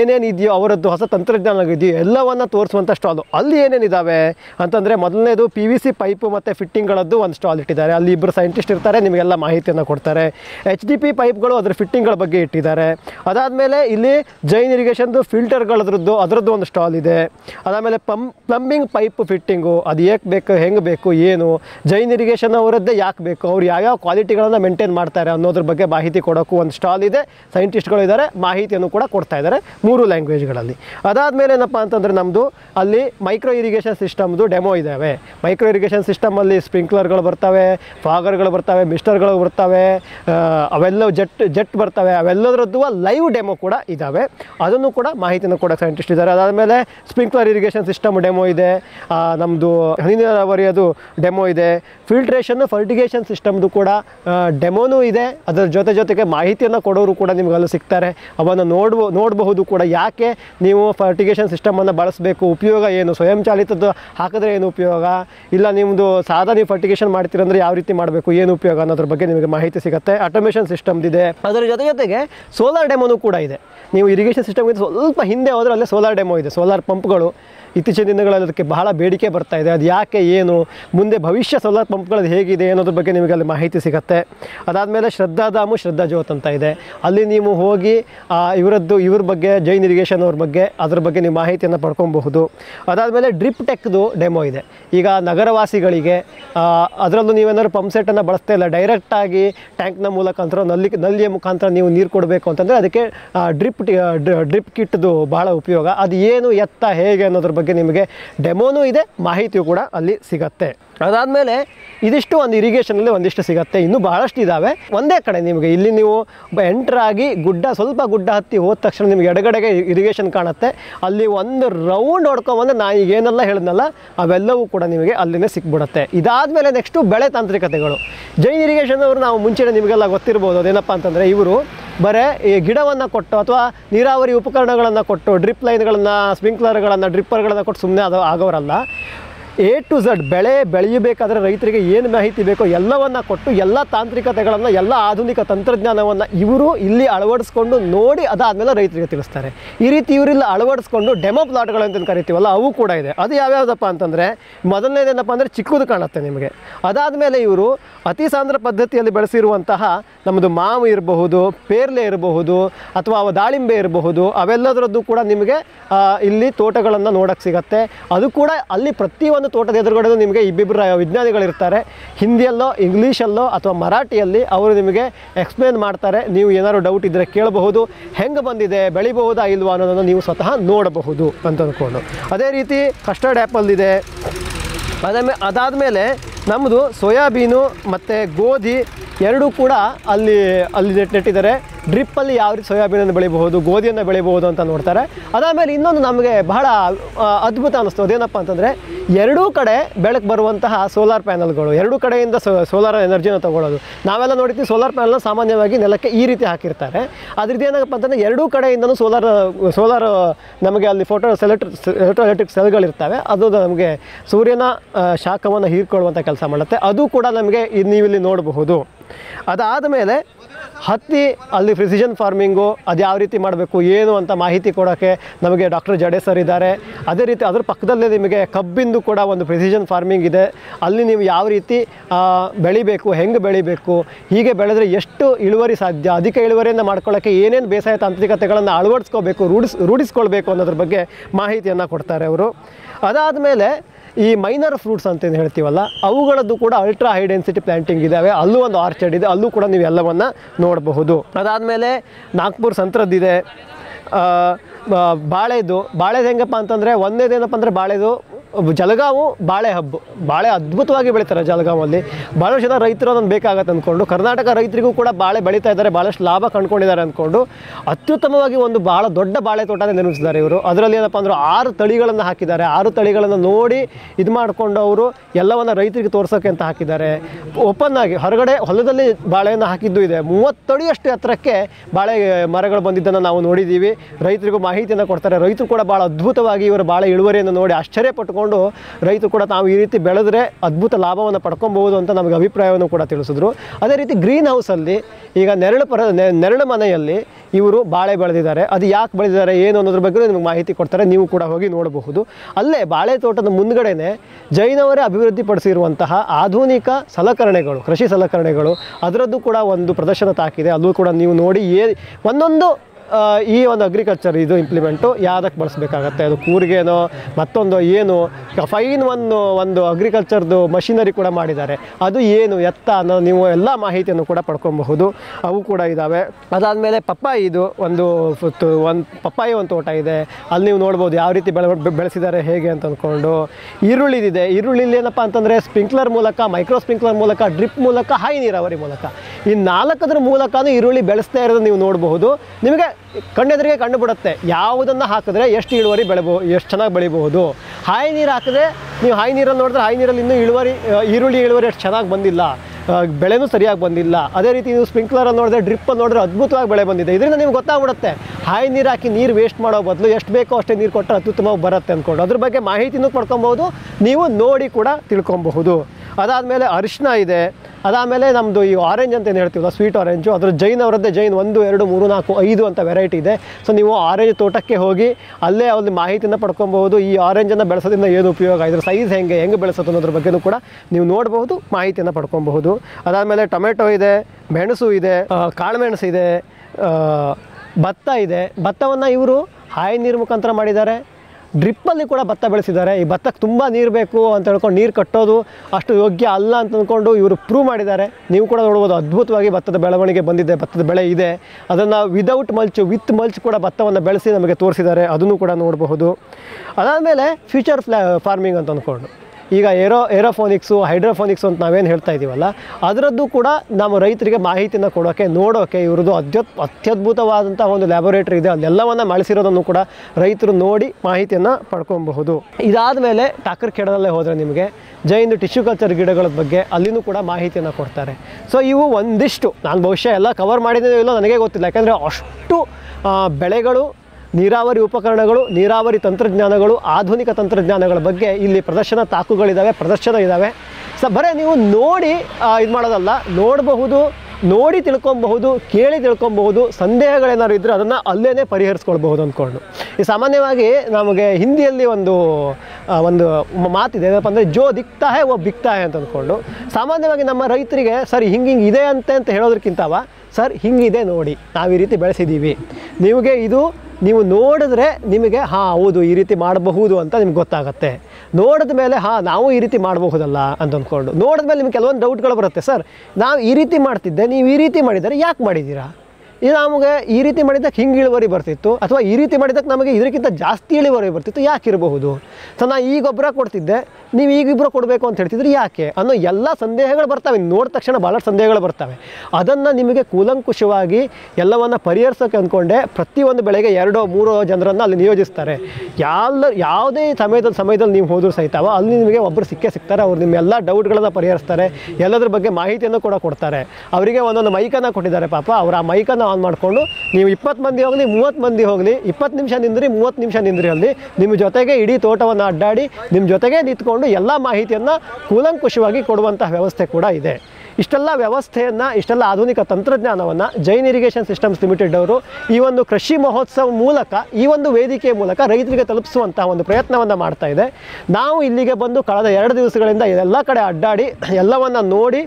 ಏನೇನು ಇದೆಯೋ ಅವರದ್ದು ಹೊಸ ತಂತ್ರಜ್ಞಾನಗಳಿದೆಯೋ ಎಲ್ಲವನ್ನು ತೋರಿಸುವಂಥ ಸ್ಟಾಲು ಅಲ್ಲಿ ಏನೇನಿದ್ದಾವೆ ಅಂತಂದರೆ ಮೊದಲನೇದು ಪಿ ವಿ ಸಿ ಪೈಪು ಮತ್ತು ಫಿಟ್ಟಿಂಗ್ಗಳದ್ದು ಒಂದು ಸ್ಟಾಲ್ ಇಟ್ಟಿದ್ದಾರೆ ಅಲ್ಲಿ ಇಬ್ಬರು ಸೈಂಟಿಸ್ಟ್ ಇರ್ತಾರೆ ನಿಮಗೆಲ್ಲ ಮಾಹಿತಿಯನ್ನು ಕೊಡ್ತಾರೆ ಎಚ್ ಡಿ ಪಿ ಪೈಪ್ಗಳು ಅದರ ಫಿಟ್ಟಿಂಗ್ಗಳ ಬಗ್ಗೆ ಇಟ್ಟಿದ್ದಾರೆ ಅದಾದಮೇಲೆ ಇಲ್ಲಿ ಜೈನ್ ಇರಿಗೇಷನ್ದು ಫಿಲ್ಟರ್ಗಳದ್ರದ್ದು ಅದರದ್ದು ಒಂದು ಸ್ಟಾಲ್ ಇದೆ ಅದಾದಮೇಲೆ ಪಂಪ್ ಪ್ಲಂಬಿಂಗ್ ಪೈಪ್ ಫಿಟ್ಟಿಂಗು ಅದು ಏಕೆ ಬೇಕು ಹೆಂಗೆ ಬೇಕು ಏನು ಜೈನ್ ಇರಿಗೇಷನ್ ಅವರದ್ದೇ ಯಾಕೆ ಬೇಕು ಅವ್ರು ಯಾವ್ಯಾವ ಕ್ವಾಲಿಟಿಗಳನ್ನು ಮೇಂಟೈನ್ ಮಾಡ್ತಾರೆ ಅನ್ನೋದ್ರ ಬಗ್ಗೆ ಮಾಹಿತಿ ಕೊಡೋಕ್ಕೂ ಒಂದು ಸ್ಟಾಲ್ ಇದೆ ಸೈಂಟಿಸ್ಟ್ಗಳು ಇದ್ದಾರೆ ಮಾಹಿತಿಯನ್ನು ಕೂಡ ಕೊಡ್ತಾ ಇದ್ದಾರೆ ಮೂರು ಲ್ಯಾಂಗ್ವೇಜ್ಗಳಲ್ಲಿ ಅದಾದಮೇಲೆ ಏನಪ್ಪ ಅಂತಂದರೆ ನಮ್ಮದು ಅಲ್ಲಿ ಮೈಕ್ರೋ ಇರಿಗೇಷನ್ ಸಿಸ್ಟಮ್ದು ಡೆಮೋ ಇದ್ದಾವೆ ಮೈಕ್ರೋ ಇರಿಗೇಷನ್ ಸಿಸ್ಟಮಲ್ಲಿ ಸ್ಪ್ರಿಂಕ್ಲರ್ಗಳು ಬರ್ತವೆ ಫಾಗರ್ಗಳು ಬರ್ತವೆ ಮಿಸ್ಟರ್ಗಳು ಬರ್ತವೆ ಅವೆಲ್ಲ ಜೆಟ್ ಜೆಟ್ ಬರ್ತವೆ ಅವೆಲ್ಲದರದ್ದು ಲೈವ್ ಡೆಮೋ ಕೂಡ ಇದ್ದಾವೆ ಅದನ್ನು ಕೂಡ ಮಾಹಿತಿಯನ್ನು ಕೂಡ ಸೈಂಟಿಸ್ಟ್ ಇದ್ದಾರೆ ಅದಾದಮೇಲೆ ಸ್ಪ್ರಿಂಕ್ಲರ್ ಇರಿಗೇಷನ್ ಸಿಸ್ಟಮ್ ಡೆಮೋ ಇದೆ ನಮ್ಮದು ಹನಿ ನೀರಾವರಿ ಅದು ಡೆಮೋ ಇದೆ ಫಿಲ್ಟ್ರೇಷನ್ ಫರ್ಟಿಗೇಷನ್ ಸಿಸ್ಟಮ್ದು ಕೂಡ ಡೆಮೋನೂ ಇದೆ ಅದರ ಜೊತೆ ಜೊತೆಗೆ ಮಾಹಿತಿಯನ್ನು ಕೊಡೋರು ಕೂಡ ನಿಮ್ಗೆ ಅಲ್ಲಿ ಸಿಗ್ತಾರೆ ಅವನ್ನು ನೋಡ್ಬ ನೋಡಬಹುದು ಕೂಡ ಯಾಕೆ ನೀವು ಫರ್ಟಿಗೇಷನ್ ಸಿಸ್ಟಮನ್ನು ಬಳಸಬೇಕು ಉಪಯೋಗ ಏನು ಸ್ವಯಂಚಾಲಿತದ್ದು ಹಾಕಿದ್ರೆ ಏನು ಉಪಯೋಗ ಇಲ್ಲ ನಿಮ್ಮದು ಸಾದಾ ನೀವು ಫರ್ಟಿಗೇಷನ್ ಮಾಡ್ತೀರಂದ್ರೆ ಯಾವ ರೀತಿ ಮಾಡಬೇಕು ಏನು ಉಪಯೋಗ ಅನ್ನೋದ್ರ ಬಗ್ಗೆ ನಿಮಗೆ ಮಾಹಿತಿ ಸಿಗುತ್ತೆ ಆಟೋಮೇಷನ್ ಇದೆ ಅದರ ಜೊತೆ ಜೊತೆಗೆ ಸೋಲಾರ್ ಡೆಮೋನು ಕೂಡ ಇದೆ ನೀವು ಇರಿಗೇಷನ್ ಸಿಸ್ಟಮ್ ಸಿಸ್ಟಮ್ಗಿಂತ ಸ್ವಲ್ಪ ಹಿಂದೆ ಹೋದರೆ ಅಲ್ಲೇ ಸೋಲಾರ್ ಡೆಮೋ ಇದೆ ಸೋಲಾರ್ ಪಂಪ್ಗಳು ಇತ್ತೀಚಿನ ದಿನಗಳಲ್ಲಿ ಅದಕ್ಕೆ ಬಹಳ ಬೇಡಿಕೆ ಬರ್ತಾ ಇದೆ ಅದು ಯಾಕೆ ಏನು ಮುಂದೆ ಭವಿಷ್ಯ ಸೋಲಾರ್ ಪಂಪ್ಗಳದ್ದು ಹೇಗಿದೆ ಅನ್ನೋದ್ರ ಬಗ್ಗೆ ನಿಮಗೆ ಅಲ್ಲಿ ಮಾಹಿತಿ ಸಿಗುತ್ತೆ ಅದಾದಮೇಲೆ ಶ್ರದ್ಧಾಧಾಮು ಶ್ರದ್ಧಾ ಜೋತ್ ಅಂತ ಇದೆ ಅಲ್ಲಿ ನೀವು ಹೋಗಿ ಇವರದ್ದು ಇವ್ರ ಬಗ್ಗೆ ಜೈನ್ ಇರಿಗೇಷನ್ ಅವ್ರ ಬಗ್ಗೆ ಅದ್ರ ಬಗ್ಗೆ ನೀವು ಮಾಹಿತಿಯನ್ನು ಪಡ್ಕೊಬಹುದು ಅದಾದಮೇಲೆ ಡ್ರಿಪ್ ಟೆಕ್ದು ಡೆಮೋ ಇದೆ ಈಗ ನಗರವಾಸಿಗಳಿಗೆ ಅದರಲ್ಲೂ ನೀವೇನಾದ್ರು ಪಂಪ್ ಸೆಟ್ಟನ್ನು ಬಳಸ್ತಾ ಇಲ್ಲ ಡೈರೆಕ್ಟಾಗಿ ಟ್ಯಾಂಕ್ನ ಮೂಲಕ ನಲ್ಲಿ ನಲ್ಲಿಯ ಮುಖಾಂತರ ನೀವು ನೀರು ಕೊಡಬೇಕು ಅಂತಂದರೆ ಅದಕ್ಕೆ ಡ್ರಿಪ್ ಡ್ರಿಪ್ ಕಿಟ್ದು ಬಹಳ ಉಪಯೋಗ ಅದು ಏನು ಎತ್ತ ಹೇಗೆ ಅನ್ನೋದ್ರ ಬಗ್ಗೆ ಬಗ್ಗೆ ನಿಮಗೆ ಡೆಮೋನೂ ಇದೆ ಮಾಹಿತಿಯು ಕೂಡ ಅಲ್ಲಿ ಸಿಗತ್ತೆ ಅದಾದಮೇಲೆ ಇದಿಷ್ಟು ಒಂದು ಇರಿಗೇಷನಲ್ಲಿ ಒಂದಿಷ್ಟು ಸಿಗುತ್ತೆ ಇನ್ನೂ ಬಹಳಷ್ಟು ಇದ್ದಾವೆ ಒಂದೇ ಕಡೆ ನಿಮಗೆ ಇಲ್ಲಿ ನೀವು ಎಂಟ್ರಾಗಿ ಗುಡ್ಡ ಸ್ವಲ್ಪ ಗುಡ್ಡ ಹತ್ತಿ ಹೋದ ತಕ್ಷಣ ನಿಮಗೆ ಎಡಗಡೆಗೆ ಇರಿಗೇಷನ್ ಕಾಣುತ್ತೆ ಅಲ್ಲಿ ಒಂದು ರೌಂಡ್ ಹೊಡ್ಕೊಂಬಂದ್ರೆ ನಾನು ಏನೆಲ್ಲ ಹೇಳಿದ್ನಲ್ಲ ಅವೆಲ್ಲವೂ ಕೂಡ ನಿಮಗೆ ಅಲ್ಲಿನೇ ಸಿಕ್ಬಿಡುತ್ತೆ ಇದಾದಮೇಲೆ ನೆಕ್ಸ್ಟು ಬೆಳೆ ತಾಂತ್ರಿಕತೆಗಳು ಜೈನ್ ಇರಿಗೇಷನ್ ಅವರು ನಾವು ಮುಂಚೆನೇ ನಿಮಗೆಲ್ಲ ಗೊತ್ತಿರ್ಬೋದು ಅದೇನಪ್ಪ ಅಂತಂದರೆ ಇವರು ಬರೇ ಈ ಗಿಡವನ್ನು ಕೊಟ್ಟು ಅಥವಾ ನೀರಾವರಿ ಉಪಕರಣಗಳನ್ನು ಕೊಟ್ಟು ಡ್ರಿಪ್ ಲೈನ್ಗಳನ್ನು ಸ್ಪ್ರಿಂಕ್ಲರ್ಗಳನ್ನು ಡ್ರಿಪ್ಪರ್ಗಳನ್ನು ಕೊಟ್ಟು ಸುಮ್ಮನೆ ಅದು ಆಗೋರಲ್ಲ ಎ ಟು ಝಡ್ ಬೆಳೆ ಬೆಳೆಯಬೇಕಾದ್ರೆ ರೈತರಿಗೆ ಏನು ಮಾಹಿತಿ ಬೇಕೋ ಎಲ್ಲವನ್ನು ಕೊಟ್ಟು ಎಲ್ಲ ತಾಂತ್ರಿಕತೆಗಳನ್ನು ಎಲ್ಲ ಆಧುನಿಕ ತಂತ್ರಜ್ಞಾನವನ್ನು ಇವರು ಇಲ್ಲಿ ಅಳವಡಿಸ್ಕೊಂಡು ನೋಡಿ ಅದಾದಮೇಲೆ ರೈತರಿಗೆ ತಿಳಿಸ್ತಾರೆ ಈ ರೀತಿ ಇವರಿಲ್ಲಿ ಅಳವಡಿಸ್ಕೊಂಡು ಡೆಮೊ ಪ್ಲಾಟ್ಗಳು ಅಂತ ಕರಿತೀವಲ್ಲ ಅವು ಕೂಡ ಇದೆ ಅದು ಯಾವ್ಯಾವುದಪ್ಪ ಅಂತಂದರೆ ಮೊದಲನೇದೇನಪ್ಪ ಅಂದರೆ ಚಿಕ್ಕದು ಕಾಣುತ್ತೆ ನಿಮಗೆ ಅದಾದಮೇಲೆ ಇವರು ಅತಿ ಸಾಂದ್ರ ಪದ್ಧತಿಯಲ್ಲಿ ಬೆಳೆಸಿರುವಂತಹ ನಮ್ಮದು ಮಾವು ಇರಬಹುದು ಪೇರ್ಲೆ ಇರಬಹುದು ಅಥವಾ ದಾಳಿಂಬೆ ಇರಬಹುದು ಅವೆಲ್ಲದರದ್ದು ಕೂಡ ನಿಮಗೆ ಇಲ್ಲಿ ತೋಟಗಳನ್ನು ನೋಡೋಕ್ಕೆ ಸಿಗತ್ತೆ ಅದು ಕೂಡ ಅಲ್ಲಿ ಪ್ರತಿಯೊಂದು ಒಂದು ತೋಟದ ಎದುರುಗಡೆ ನಿಮಗೆ ಇಬ್ಬಿಬ್ಬರು ವಿಜ್ಞಾನಿಗಳಿರ್ತಾರೆ ಹಿಂದಿಯಲ್ಲೋ ಇಂಗ್ಲೀಷಲ್ಲೋ ಅಥವಾ ಮರಾಠಿಯಲ್ಲಿ ಅವರು ನಿಮಗೆ ಎಕ್ಸ್ಪ್ಲೇನ್ ಮಾಡ್ತಾರೆ ನೀವು ಏನಾದ್ರು ಡೌಟ್ ಇದ್ದರೆ ಕೇಳಬಹುದು ಹೆಂಗೆ ಬಂದಿದೆ ಬೆಳಿಬಹುದಾ ಇಲ್ವಾ ಅನ್ನೋದನ್ನು ನೀವು ಸ್ವತಃ ನೋಡಬಹುದು ಅಂತ ಅಂದ್ಕೊಂಡು ಅದೇ ರೀತಿ ಕಸ್ಟರ್ಡ್ ಆ್ಯಪಲ್ ಇದೆ ಅದೇ ಅದಾದಮೇಲೆ ನಮ್ಮದು ಸೋಯಾಬೀನು ಮತ್ತು ಗೋಧಿ ಎರಡೂ ಕೂಡ ಅಲ್ಲಿ ಅಲ್ಲಿ ನೆಟ್ಟಿದ್ದಾರೆ ಡ್ರಿಪ್ಪಲ್ಲಿ ಯಾವ ರೀತಿ ಸೋಯಾಬೀನನ್ನು ಬೆಳಿಬಹುದು ಗೋಧಿಯನ್ನು ಬೆಳಿಬಹುದು ಅಂತ ನೋಡ್ತಾರೆ ಅದಾದಮೇಲೆ ಇನ್ನೊಂದು ನಮಗೆ ಬಹಳ ಅದ್ಭುತ ಅನ್ನಿಸ್ತು ಅದೇನಪ್ಪ ಅಂತಂದರೆ ಎರಡೂ ಕಡೆ ಬೆಳಕು ಬರುವಂತಹ ಸೋಲಾರ್ ಪ್ಯಾನಲ್ಗಳು ಎರಡೂ ಕಡೆಯಿಂದ ಸೋಲಾರ್ ಎನರ್ಜಿನ ತೊಗೊಳ್ಳೋದು ನಾವೆಲ್ಲ ನೋಡಿದ್ವಿ ಸೋಲಾರ್ ಪ್ಯಾನಲ್ನ ಸಾಮಾನ್ಯವಾಗಿ ನೆಲಕ್ಕೆ ಈ ರೀತಿ ಹಾಕಿರ್ತಾರೆ ಅದ್ರದ್ದು ಏನಪ್ಪ ಅಂತಂದರೆ ಎರಡೂ ಕಡೆಯಿಂದನೂ ಸೋಲಾರ್ ಸೋಲಾರ್ ನಮಗೆ ಅಲ್ಲಿ ಫೋಟೋ ಸೆಲೆಕ್ಟ್ರಿಕ್ ಎಲೆಕ್ಟ್ರೋ ಎಲೆಕ್ಟ್ರಿಕ್ ಸೆಲ್ಗಳಿರ್ತವೆ ಅದು ನಮಗೆ ಸೂರ್ಯನ ಶಾಖವನ್ನು ಹೀರ್ಕೊಳ್ಳುವಂಥ ಕೆಲಸ ಕೆಲಸ ಮಾಡುತ್ತೆ ಅದು ಕೂಡ ನಮಗೆ ಇದು ನೀವಿಲ್ಲಿ ನೋಡಬಹುದು ಅದಾದ ಮೇಲೆ ಹತ್ತಿ ಅಲ್ಲಿ ಪ್ರಿಸಿಷನ್ ಫಾರ್ಮಿಂಗು ಅದು ಯಾವ ರೀತಿ ಮಾಡಬೇಕು ಏನು ಅಂತ ಮಾಹಿತಿ ಕೊಡೋಕ್ಕೆ ನಮಗೆ ಡಾಕ್ಟರ್ ಜಡೆ ಸರ್ ಇದ್ದಾರೆ ಅದೇ ರೀತಿ ಅದ್ರ ಪಕ್ಕದಲ್ಲೇ ನಿಮಗೆ ಕಬ್ಬಿಂದು ಕೂಡ ಒಂದು ಪ್ರಿಸಿಷನ್ ಫಾರ್ಮಿಂಗ್ ಇದೆ ಅಲ್ಲಿ ನೀವು ಯಾವ ರೀತಿ ಬೆಳಿಬೇಕು ಹೆಂಗೆ ಬೆಳಿಬೇಕು ಹೀಗೆ ಬೆಳೆದ್ರೆ ಎಷ್ಟು ಇಳುವರಿ ಸಾಧ್ಯ ಅಧಿಕ ಇಳುವರಿಯನ್ನು ಮಾಡ್ಕೊಳ್ಳೋಕ್ಕೆ ಏನೇನು ಬೇಸಾಯ ತಾಂತ್ರಿಕತೆಗಳನ್ನು ಅಳವಡಿಸ್ಕೋಬೇಕು ರೂಢಿಸ್ ರೂಢಿಸ್ಕೊಳ್ಬೇಕು ಅನ್ನೋದ್ರ ಬಗ್ಗೆ ಮಾಹಿತಿಯನ್ನು ಕೊಡ್ತಾರೆ ಅವರು ಅದಾದ ಮೇಲೆ ಈ ಮೈನರ್ ಫ್ರೂಟ್ಸ್ ಅಂತೇನು ಹೇಳ್ತೀವಲ್ಲ ಅವುಗಳದ್ದು ಕೂಡ ಅಲ್ಟ್ರಾ ಹೈ ಡೆನ್ಸಿಟಿ ಪ್ಲಾಂಟಿಂಗ್ ಇದ್ದಾವೆ ಅಲ್ಲೂ ಒಂದು ಆರ್ಚರ್ಡ್ ಇದೆ ಅಲ್ಲೂ ಕೂಡ ನೀವು ಎಲ್ಲವನ್ನು ನೋಡಬಹುದು ಅದಾದಮೇಲೆ ನಾಗ್ಪುರ್ ಸಂತ್ರದ್ದಿದೆ ಬಾಳೆದು ಬಾಳೆದು ಹೆಂಗಪ್ಪ ಅಂತಂದರೆ ಒಂದೇದೇನಪ್ಪ ಅಂದರೆ ಬಾಳೆದು ಜಲಗಾವು ಬಾಳೆ ಹಬ್ಬ ಬಾಳೆ ಅದ್ಭುತವಾಗಿ ಬೆಳೀತಾರೆ ಜಲಗಾವಲ್ಲಿ ಭಾಳಷ್ಟು ಜನ ರೈತರು ಅದನ್ನು ಬೇಕಾಗತ್ತೆ ಅಂದ್ಕೊಂಡು ಕರ್ನಾಟಕ ರೈತರಿಗೂ ಕೂಡ ಬಾಳೆ ಬೆಳೀತಾ ಇದ್ದಾರೆ ಭಾಳಷ್ಟು ಲಾಭ ಕಂಡುಕೊಂಡಿದ್ದಾರೆ ಅಂದ್ಕೊಂಡು ಅತ್ಯುತ್ತಮವಾಗಿ ಒಂದು ಭಾಳ ದೊಡ್ಡ ಬಾಳೆ ತೋಟನೇ ನಿರ್ಮಿಸಿದ್ದಾರೆ ಇವರು ಅದರಲ್ಲಿ ಏನಪ್ಪ ಅಂದ್ರೆ ಆರು ತಳಿಗಳನ್ನು ಹಾಕಿದ್ದಾರೆ ಆರು ತಳಿಗಳನ್ನು ನೋಡಿ ಇದು ಮಾಡಿಕೊಂಡು ಅವರು ಎಲ್ಲವನ್ನು ರೈತರಿಗೆ ತೋರ್ಸೋಕ್ಕೆ ಅಂತ ಹಾಕಿದ್ದಾರೆ ಓಪನ್ ಆಗಿ ಹೊರಗಡೆ ಹೊಲದಲ್ಲಿ ಬಾಳೆಯನ್ನು ಹಾಕಿದ್ದು ಇದೆ ಮೂವತ್ತು ತಳಿಯಷ್ಟು ಎತ್ತರಕ್ಕೆ ಬಾಳೆ ಮರಗಳು ಬಂದಿದ್ದನ್ನು ನಾವು ನೋಡಿದ್ದೀವಿ ರೈತರಿಗೂ ಮಾಹಿತಿಯನ್ನು ಕೊಡ್ತಾರೆ ರೈತರು ಕೂಡ ಭಾಳ ಅದ್ಭುತವಾಗಿ ಇವರು ಬಾಳೆ ಇಳುವರಿಯನ್ನು ನೋಡಿ ಆಶ್ಚರ್ಯ ಪಟ್ಕೊಂಡು ತಗೊಂಡು ರೈತರು ಕೂಡ ತಾವು ಈ ರೀತಿ ಬೆಳೆದ್ರೆ ಅದ್ಭುತ ಲಾಭವನ್ನು ಪಡ್ಕೊಬಹುದು ಅಂತ ನಮಗೆ ಅಭಿಪ್ರಾಯವನ್ನು ಕೂಡ ತಿಳಿಸಿದ್ರು ಅದೇ ರೀತಿ ಗ್ರೀನ್ ಹೌಸಲ್ಲಿ ಈಗ ನೆರಳು ಪರ ನೆರಳು ಮನೆಯಲ್ಲಿ ಇವರು ಬಾಳೆ ಬೆಳೆದಿದ್ದಾರೆ ಅದು ಯಾಕೆ ಬೆಳೆದಿದ್ದಾರೆ ಏನು ಅನ್ನೋದ್ರ ಬಗ್ಗೆ ನಿಮಗೆ ಮಾಹಿತಿ ಕೊಡ್ತಾರೆ ನೀವು ಕೂಡ ಹೋಗಿ ನೋಡಬಹುದು ಅಲ್ಲೇ ಬಾಳೆ ತೋಟದ ಮುಂದ್ಗಡೆನೆ ಜೈನವರೇ ಅಭಿವೃದ್ಧಿಪಡಿಸಿರುವಂತಹ ಆಧುನಿಕ ಸಲಕರಣೆಗಳು ಕೃಷಿ ಸಲಕರಣೆಗಳು ಅದರದ್ದು ಕೂಡ ಒಂದು ಪ್ರದರ್ಶನ ತಾಕಿದೆ ಅಲ್ಲೂ ಕೂಡ ನೀವು ನೋಡಿ ಏ ಒಂದೊಂದು ಈ ಒಂದು ಅಗ್ರಿಕಲ್ಚರ್ ಇದು ಇಂಪ್ಲಿಮೆಂಟು ಯಾವುದಕ್ಕೆ ಬಳಸಬೇಕಾಗತ್ತೆ ಅದು ಕೂರಿಗೆನೋ ಮತ್ತೊಂದು ಏನು ಫೈನ್ ಒಂದು ಒಂದು ಅಗ್ರಿಕಲ್ಚರ್ದು ಮಷಿನರಿ ಕೂಡ ಮಾಡಿದ್ದಾರೆ ಅದು ಏನು ಎತ್ತ ಅನ್ನೋ ನೀವು ಎಲ್ಲ ಮಾಹಿತಿಯನ್ನು ಕೂಡ ಪಡ್ಕೊಬಹುದು ಅವು ಕೂಡ ಇದ್ದಾವೆ ಅದಾದಮೇಲೆ ಪಪ್ಪಾಯಿ ಇದು ಒಂದು ಒಂದು ಪಪ್ಪಾಯಿ ಒಂದು ತೋಟ ಇದೆ ಅಲ್ಲಿ ನೀವು ನೋಡ್ಬೋದು ಯಾವ ರೀತಿ ಬೆಳೆ ಬೆಳೆಸಿದ್ದಾರೆ ಹೇಗೆ ಅಂತ ಅಂದ್ಕೊಂಡು ಈರುಳ್ಳಿದಿದೆ ಈರುಳ್ಳಿಲಿ ಏನಪ್ಪ ಅಂತಂದರೆ ಸ್ಪ್ರಿಂಕ್ಲರ್ ಮೂಲಕ ಮೈಕ್ರೋ ಸ್ಪ್ರಿಂಕ್ಲರ್ ಮೂಲಕ ಡ್ರಿಪ್ ಮೂಲಕ ಹೈ ನೀರಾವರಿ ಮೂಲಕ ಈ ನಾಲ್ಕದ್ರ ಮೂಲಕನೂ ಈರುಳ್ಳಿ ಬೆಳೆಸ್ತಾ ಇರೋದು ನೀವು ನೋಡಬಹುದು ನಿಮಗೆ ಕಣ್ಣೆದುರಿಗೆ ಕಂಡು ಬಿಡುತ್ತೆ ಯಾವುದನ್ನು ಹಾಕಿದ್ರೆ ಎಷ್ಟು ಇಳುವರಿ ಬೆಳೆಬಹುದು ಎಷ್ಟು ಚೆನ್ನಾಗಿ ಬೆಳಿಬಹುದು ಹಾಯಿ ನೀರು ಹಾಕಿದ್ರೆ ನೀವು ಹಾಯಿ ನೀರಲ್ಲಿ ನೋಡಿದ್ರೆ ಹಾಯಿ ನೀರಲ್ಲಿ ಇನ್ನೂ ಇಳುವರಿ ಈರುಳ್ಳಿ ಇಳುವರಿ ಎಷ್ಟು ಚೆನ್ನಾಗಿ ಬಂದಿಲ್ಲ ಬೆಳೆನೂ ಸರಿಯಾಗಿ ಬಂದಿಲ್ಲ ಅದೇ ರೀತಿ ನೀವು ಸ್ಪ್ರಿಂಕ್ಲರನ್ನು ನೋಡಿದ್ರೆ ಡ್ರಿಪ್ಪನ್ನು ನೋಡಿದ್ರೆ ಅದ್ಭುತವಾಗಿ ಬೆಳೆ ಬಂದಿದೆ ಇದರಿಂದ ನಿಮ್ಗೆ ಗೊತ್ತಾಗ್ಬಿಡುತ್ತೆ ಹಾಯಿ ನೀರು ಹಾಕಿ ನೀರು ವೇಸ್ಟ್ ಮಾಡೋ ಬದಲು ಎಷ್ಟು ಬೇಕೋ ಅಷ್ಟೇ ನೀರು ಕೊಟ್ಟರೆ ಅತ್ಯುತ್ತಮವಾಗಿ ಬರುತ್ತೆ ಅಂದ್ಕೊಂಡು ಅದ್ರ ಬಗ್ಗೆ ಮಾಹಿತಿನೂ ಪಡ್ಕೊಬೋದು ನೀವು ನೋಡಿ ಕೂಡ ತಿಳ್ಕೊಬಹುದು ಅದಾದಮೇಲೆ ಅರಿಶಿನ ಇದೆ ಅದಾದಮೇಲೆ ನಮ್ಮದು ಈ ಆರೆಂಜ್ ಅಂತ ಏನು ಹೇಳ್ತೀವಲ್ಲ ಸ್ವೀಟ್ ಆರೆಂಜು ಅದರ ಜೈನ್ ಅವರದ್ದೇ ಜೈನ್ ಒಂದು ಎರಡು ಮೂರು ನಾಲ್ಕು ಐದು ಅಂತ ವೆರೈಟಿ ಇದೆ ಸೊ ನೀವು ಆರೆಂಜ್ ತೋಟಕ್ಕೆ ಹೋಗಿ ಅಲ್ಲೇ ಅವ್ರದ್ದು ಮಾಹಿತಿಯನ್ನು ಪಡ್ಕೊಬಹುದು ಈ ಆರೆಂಜನ್ನು ಬೆಳೆಸೋದ್ರಿಂದ ಏನು ಉಪಯೋಗ ಇದ್ರ ಸೈಜ್ ಹೆಂಗೆ ಹೆಂಗೆ ಬೆಳೆಸೋದು ಅನ್ನೋದ್ರ ಬಗ್ಗೆನೂ ಕೂಡ ನೀವು ನೋಡಬಹುದು ಮಾಹಿತಿಯನ್ನು ಪಡ್ಕೊಬಹುದು ಅದಾದಮೇಲೆ ಟೊಮೆಟೊ ಇದೆ ಮೆಣಸು ಇದೆ ಕಾಳುಮೆಣಸು ಇದೆ ಭತ್ತ ಇದೆ ಭತ್ತವನ್ನು ಇವರು ಹಾಯಿ ನೀರು ಮುಖಾಂತರ ಮಾಡಿದ್ದಾರೆ ಡ್ರಿಪ್ಪಲ್ಲಿ ಕೂಡ ಭತ್ತ ಬೆಳೆಸಿದ್ದಾರೆ ಈ ಭತ್ತಕ್ಕೆ ತುಂಬ ನೀರು ಬೇಕು ಅಂತ ಹೇಳ್ಕೊಂಡು ನೀರು ಕಟ್ಟೋದು ಅಷ್ಟು ಯೋಗ್ಯ ಅಲ್ಲ ಅಂತ ಅಂದ್ಕೊಂಡು ಇವರು ಪ್ರೂವ್ ಮಾಡಿದ್ದಾರೆ ನೀವು ಕೂಡ ನೋಡ್ಬೋದು ಅದ್ಭುತವಾಗಿ ಭತ್ತದ ಬೆಳವಣಿಗೆ ಬಂದಿದೆ ಭತ್ತದ ಬೆಳೆ ಇದೆ ಅದನ್ನು ವಿದೌಟ್ ಮಲ್ಚು ವಿತ್ ಮಲ್ಚ್ ಕೂಡ ಭತ್ತವನ್ನು ಬೆಳೆಸಿ ನಮಗೆ ತೋರಿಸಿದ್ದಾರೆ ಅದನ್ನು ಕೂಡ ನೋಡಬಹುದು ಅದಾದಮೇಲೆ ಫ್ಯೂಚರ್ ಫ್ಲಾ ಫಾರ್ಮಿಂಗ್ ಅಂತ ಅಂದ್ಕೊಂಡು ಈಗ ಏರೋ ಏರೋಫೋನಿಕ್ಸು ಹೈಡ್ರೋಫೋನಿಕ್ಸು ಅಂತ ನಾವೇನು ಹೇಳ್ತಾ ಇದ್ದೀವಲ್ಲ ಅದರದ್ದು ಕೂಡ ನಾವು ರೈತರಿಗೆ ಮಾಹಿತಿನ ಕೊಡೋಕ್ಕೆ ನೋಡೋಕ್ಕೆ ಇವ್ರದ್ದು ಅತ್ಯ ಅತ್ಯದ್ಭುತವಾದಂಥ ಒಂದು ಲ್ಯಾಬೊರೇಟ್ರಿ ಇದೆ ಅದೆಲ್ಲವನ್ನು ಮಾಡಿಸಿರೋದನ್ನು ಕೂಡ ರೈತರು ನೋಡಿ ಮಾಹಿತಿಯನ್ನು ಪಡ್ಕೊಬಹುದು ಇದಾದ ಮೇಲೆ ಟಾಕರ್ ಕೇಡದಲ್ಲೇ ಹೋದರೆ ನಿಮಗೆ ಜೈನ್ ಟಿಶ್ಯೂ ಕಲ್ಚರ್ ಗಿಡಗಳ ಬಗ್ಗೆ ಅಲ್ಲಿನೂ ಕೂಡ ಮಾಹಿತಿಯನ್ನು ಕೊಡ್ತಾರೆ ಸೊ ಇವು ಒಂದಿಷ್ಟು ನಾನು ಬಹುಶಃ ಎಲ್ಲ ಕವರ್ ಮಾಡಿದೆಯೋ ಇಲ್ಲೋ ನನಗೆ ಗೊತ್ತಿಲ್ಲ ಯಾಕೆಂದರೆ ಅಷ್ಟು ಬೆಳೆಗಳು ನೀರಾವರಿ ಉಪಕರಣಗಳು ನೀರಾವರಿ ತಂತ್ರಜ್ಞಾನಗಳು ಆಧುನಿಕ ತಂತ್ರಜ್ಞಾನಗಳ ಬಗ್ಗೆ ಇಲ್ಲಿ ಪ್ರದರ್ಶನ ತಾಕುಗಳಿದ್ದಾವೆ ಪ್ರದರ್ಶನ ಇದ್ದಾವೆ ಸ ಬರೀ ನೀವು ನೋಡಿ ಇದು ಮಾಡೋದಲ್ಲ ನೋಡಬಹುದು ನೋಡಿ ತಿಳ್ಕೊಬಹುದು ಕೇಳಿ ತಿಳ್ಕೊಬಹುದು ಸಂದೇಹಗಳೇನಾದ್ರು ಇದ್ದರೆ ಅದನ್ನು ಅಲ್ಲೇ ಪರಿಹರಿಸ್ಕೊಳ್ಬಹುದು ಅಂದ್ಕೊಂಡು ಈ ಸಾಮಾನ್ಯವಾಗಿ ನಮಗೆ ಹಿಂದಿಯಲ್ಲಿ ಒಂದು ಒಂದು ಮಾತಿದೆ ಏನಪ್ಪ ಅಂದರೆ ಜೋ ದಿಕ್ತಾ ಹೇ ಓ ಬಿಕ್ತಾ ಅಂತ ಅಂದ್ಕೊಂಡು ಸಾಮಾನ್ಯವಾಗಿ ನಮ್ಮ ರೈತರಿಗೆ ಸರ್ ಹಿಂಗೆ ಹಿಂಗೆ ಇದೆ ಅಂತೆ ಅಂತ ಹೇಳೋದಕ್ಕಿಂತವ ಸರ್ ಹಿಂಗಿದೆ ನೋಡಿ ನಾವು ಈ ರೀತಿ ಬೆಳೆಸಿದ್ದೀವಿ ನಿಮಗೆ ಇದು ನೀವು ನೋಡಿದ್ರೆ ನಿಮಗೆ ಹಾಂ ಹೌದು ಈ ರೀತಿ ಮಾಡಬಹುದು ಅಂತ ನಿಮ್ಗೆ ಗೊತ್ತಾಗುತ್ತೆ ನೋಡಿದ ಮೇಲೆ ಹಾಂ ನಾವು ಈ ರೀತಿ ಮಾಡಬಹುದಲ್ಲ ಅಂತ ಅಂದ್ಕೊಂಡು ನೋಡಿದ್ಮೇಲೆ ಮೇಲೆ ನಿಮ್ಗೆ ಕೆಲವೊಂದು ಡೌಟ್ಗಳು ಬರುತ್ತೆ ಸರ್ ನಾವು ಈ ರೀತಿ ಮಾಡ್ತಿದ್ದೆ ನೀವು ಈ ರೀತಿ ಮಾಡಿದರೆ ಯಾಕೆ ಮಾಡಿದ್ದೀರಾ ಇದು ನಮಗೆ ಈ ರೀತಿ ಮಾಡಿದಕ್ಕೆ ಹಿಂಗೆ ಇಳುವರಿ ಬರ್ತಿತ್ತು ಅಥವಾ ಈ ರೀತಿ ಮಾಡಿದಕ್ಕೆ ನಮಗೆ ಇದಕ್ಕಿಂತ ಜಾಸ್ತಿ ಇಳುವರಿ ಬರ್ತಿತ್ತು ಯಾಕೆ ಇರಬಹುದು ಸೊ ನಾನು ಈ ಗೊಬ್ಬರ ಕೊಡ್ತಿದ್ದೆ ನೀವು ಈಗ ಗೊಬ್ಬರ ಕೊಡಬೇಕು ಅಂತ ಹೇಳ್ತಿದ್ರೆ ಯಾಕೆ ಅನ್ನೋ ಎಲ್ಲ ಸಂದೇಹಗಳು ಬರ್ತವೆ ನೋಡಿದ ತಕ್ಷಣ ಭಾಳಷ್ಟು ಸಂದೇಹಗಳು ಬರ್ತವೆ ಅದನ್ನು ನಿಮಗೆ ಕೂಲಂಕುಷವಾಗಿ ಎಲ್ಲವನ್ನು ಪರಿಹರಿಸೋಕೆ ಅಂದ್ಕೊಂಡೆ ಪ್ರತಿಯೊಂದು ಬೆಳೆಗೆ ಎರಡೋ ಮೂರೋ ಜನರನ್ನು ಅಲ್ಲಿ ನಿಯೋಜಿಸ್ತಾರೆ ಯಾವ್ದು ಯಾವುದೇ ಸಮಯದ ಸಮಯದಲ್ಲಿ ನೀವು ಹೋದರೂ ಸಹಿತ ಅಲ್ಲಿ ನಿಮಗೆ ಒಬ್ಬರು ಸಿಕ್ಕೇ ಸಿಗ್ತಾರೆ ಅವ್ರು ನಿಮ್ಮ ಎಲ್ಲ ಡೌಟ್ಗಳನ್ನು ಪರಿಹರಿಸ್ತಾರೆ ಎಲ್ಲದರ ಬಗ್ಗೆ ಮಾಹಿತಿಯನ್ನು ಕೂಡ ಕೊಡ್ತಾರೆ ಅವರಿಗೆ ಒಂದೊಂದು ಮೈಕನ್ನು ಕೊಟ್ಟಿದ್ದಾರೆ ಪಾಪ ಅವರು ಆ ಮೈಕನ್ನು ಆನ್ ಮಾಡಿಕೊಂಡು ನೀವು ಇಪ್ಪತ್ತು ಮಂದಿ ಹೋಗಲಿ ಮೂವತ್ತು ಮಂದಿ ಹೋಗಲಿ ಇಪ್ಪತ್ತು ನಿಮಿಷ ನಿಂದ್ರಿ ಮೂವತ್ತು ನಿಮಿಷ ನಿಂದ್ರಿ ಅಲ್ಲಿ ನಿಮ್ಮ ಜೊತೆಗೆ ಇಡೀ ತೋಟವನ್ನು ಅಡ್ಡಾಡಿ ನಿಮ್ಮ ಜೊತೆಗೆ ನಿಂತ್ಕೊಂಡು ಎಲ್ಲ ಮಾಹಿತಿಯನ್ನು ಕೂಲಂಕುಷವಾಗಿ ಕೊಡುವಂತಹ ವ್ಯವಸ್ಥೆ ಕೂಡ ಇದೆ ಇಷ್ಟೆಲ್ಲ ವ್ಯವಸ್ಥೆಯನ್ನು ಇಷ್ಟೆಲ್ಲ ಆಧುನಿಕ ತಂತ್ರಜ್ಞಾನವನ್ನು ಜೈನ್ ಇರಿಗೇಷನ್ ಸಿಸ್ಟಮ್ಸ್ ಲಿಮಿಟೆಡ್ ಅವರು ಈ ಒಂದು ಕೃಷಿ ಮಹೋತ್ಸವ ಮೂಲಕ ಈ ಒಂದು ವೇದಿಕೆ ಮೂಲಕ ರೈತರಿಗೆ ತಲುಪಿಸುವಂತಹ ಒಂದು ಪ್ರಯತ್ನವನ್ನು ಮಾಡ್ತಾ ಇದೆ ನಾವು ಇಲ್ಲಿಗೆ ಬಂದು ಕಳೆದ ಎರಡು ದಿವಸಗಳಿಂದ ಎಲ್ಲ ಕಡೆ ಅಡ್ಡಾಡಿ ಎಲ್ಲವನ್ನು ನೋಡಿ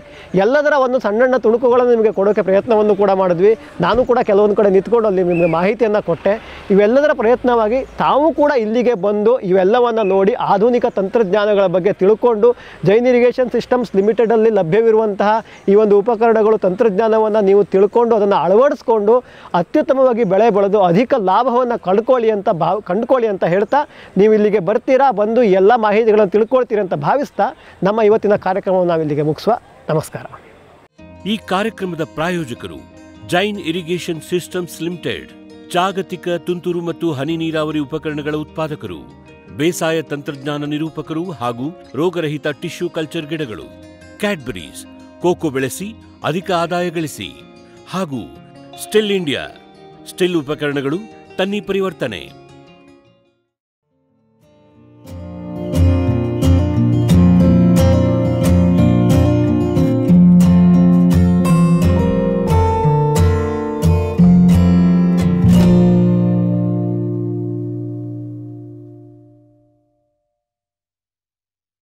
ಎಲ್ಲದರ ಒಂದು ಸಣ್ಣ ತುಣುಕುಗಳನ್ನು ನಿಮಗೆ ಕೊಡೋಕ್ಕೆ ಪ್ರಯತ್ನವನ್ನು ಕೂಡ ಮಾಡಿದ್ವಿ ನಾನು ಕೂಡ ಕೆಲವೊಂದು ಕಡೆ ನಿಂತ್ಕೊಂಡು ಅಲ್ಲಿ ನಿಮಗೆ ಮಾಹಿತಿಯನ್ನು ಕೊಟ್ಟೆ ಇವೆಲ್ಲದರ ಪ್ರಯತ್ನವಾಗಿ ತಾವು ಕೂಡ ಇಲ್ಲಿಗೆ ಬಂದು ಇವೆಲ್ಲವನ್ನು ನೋಡಿ ಆಧುನಿಕ ತಂತ್ರಜ್ಞಾನಗಳ ಬಗ್ಗೆ ತಿಳ್ಕೊಂಡು ಜೈನ್ ಇರಿಗೇಷನ್ ಸಿಸ್ಟಮ್ಸ್ ಲಿಮಿಟೆಡಲ್ಲಿ ಲಭ್ಯವಿರುವಂತಹ ಈ ಒಂದು ಉಪಕರಣಗಳು ತಂತ್ರಜ್ಞಾನವನ್ನು ನೀವು ತಿಳ್ಕೊಂಡು ಅದನ್ನು ಅಳವಡಿಸ್ಕೊಂಡು ಅತ್ಯುತ್ತಮವಾಗಿ ಬೆಳೆ ಬೆಳೆದು ಅಧಿಕ ಲಾಭವನ್ನು ಕಂಡುಕೊಳ್ಳಿ ಅಂತ ಭಾವ ಕಂಡುಕೊಳ್ಳಿ ಅಂತ ಹೇಳ್ತಾ ನೀವು ಇಲ್ಲಿಗೆ ಬರ್ತೀರಾ ಬಂದು ಎಲ್ಲ ಮಾಹಿತಿಗಳನ್ನು ತಿಳ್ಕೊಳ್ತೀರಿ ಅಂತ ಭಾವಿಸ್ತಾ ನಮ್ಮ ಇವತ್ತಿನ ಕಾರ್ಯಕ್ರಮವನ್ನು ನಾವು ಇಲ್ಲಿಗೆ ಮುಗಿಸುವ ನಮಸ್ಕಾರ ಈ ಕಾರ್ಯಕ್ರಮದ ಪ್ರಾಯೋಜಕರು ಜೈನ್ ಇರಿಗೇಷನ್ ಸಿಸ್ಟಮ್ಸ್ ಲಿಮಿಟೆಡ್ ಜಾಗತಿಕ ತುಂತುರು ಮತ್ತು ಹನಿ ನೀರಾವರಿ ಉಪಕರಣಗಳ ಉತ್ಪಾದಕರು ಬೇಸಾಯ ತಂತ್ರಜ್ಞಾನ ನಿರೂಪಕರು ಹಾಗೂ ರೋಗರಹಿತ ಟಿಶ್ಯೂ ಕಲ್ಚರ್ ಗಿಡಗಳು ಕ್ಯಾಡ್ಬರೀಸ್ ಕೋಕೋ ಬೆಳೆಸಿ ಅಧಿಕ ಆದಾಯ ಗಳಿಸಿ ಹಾಗೂ ಸ್ಟಿಲ್ ಇಂಡಿಯಾ ಸ್ಟಿಲ್ ಉಪಕರಣಗಳು ತನ್ನಿ ಪರಿವರ್ತನೆ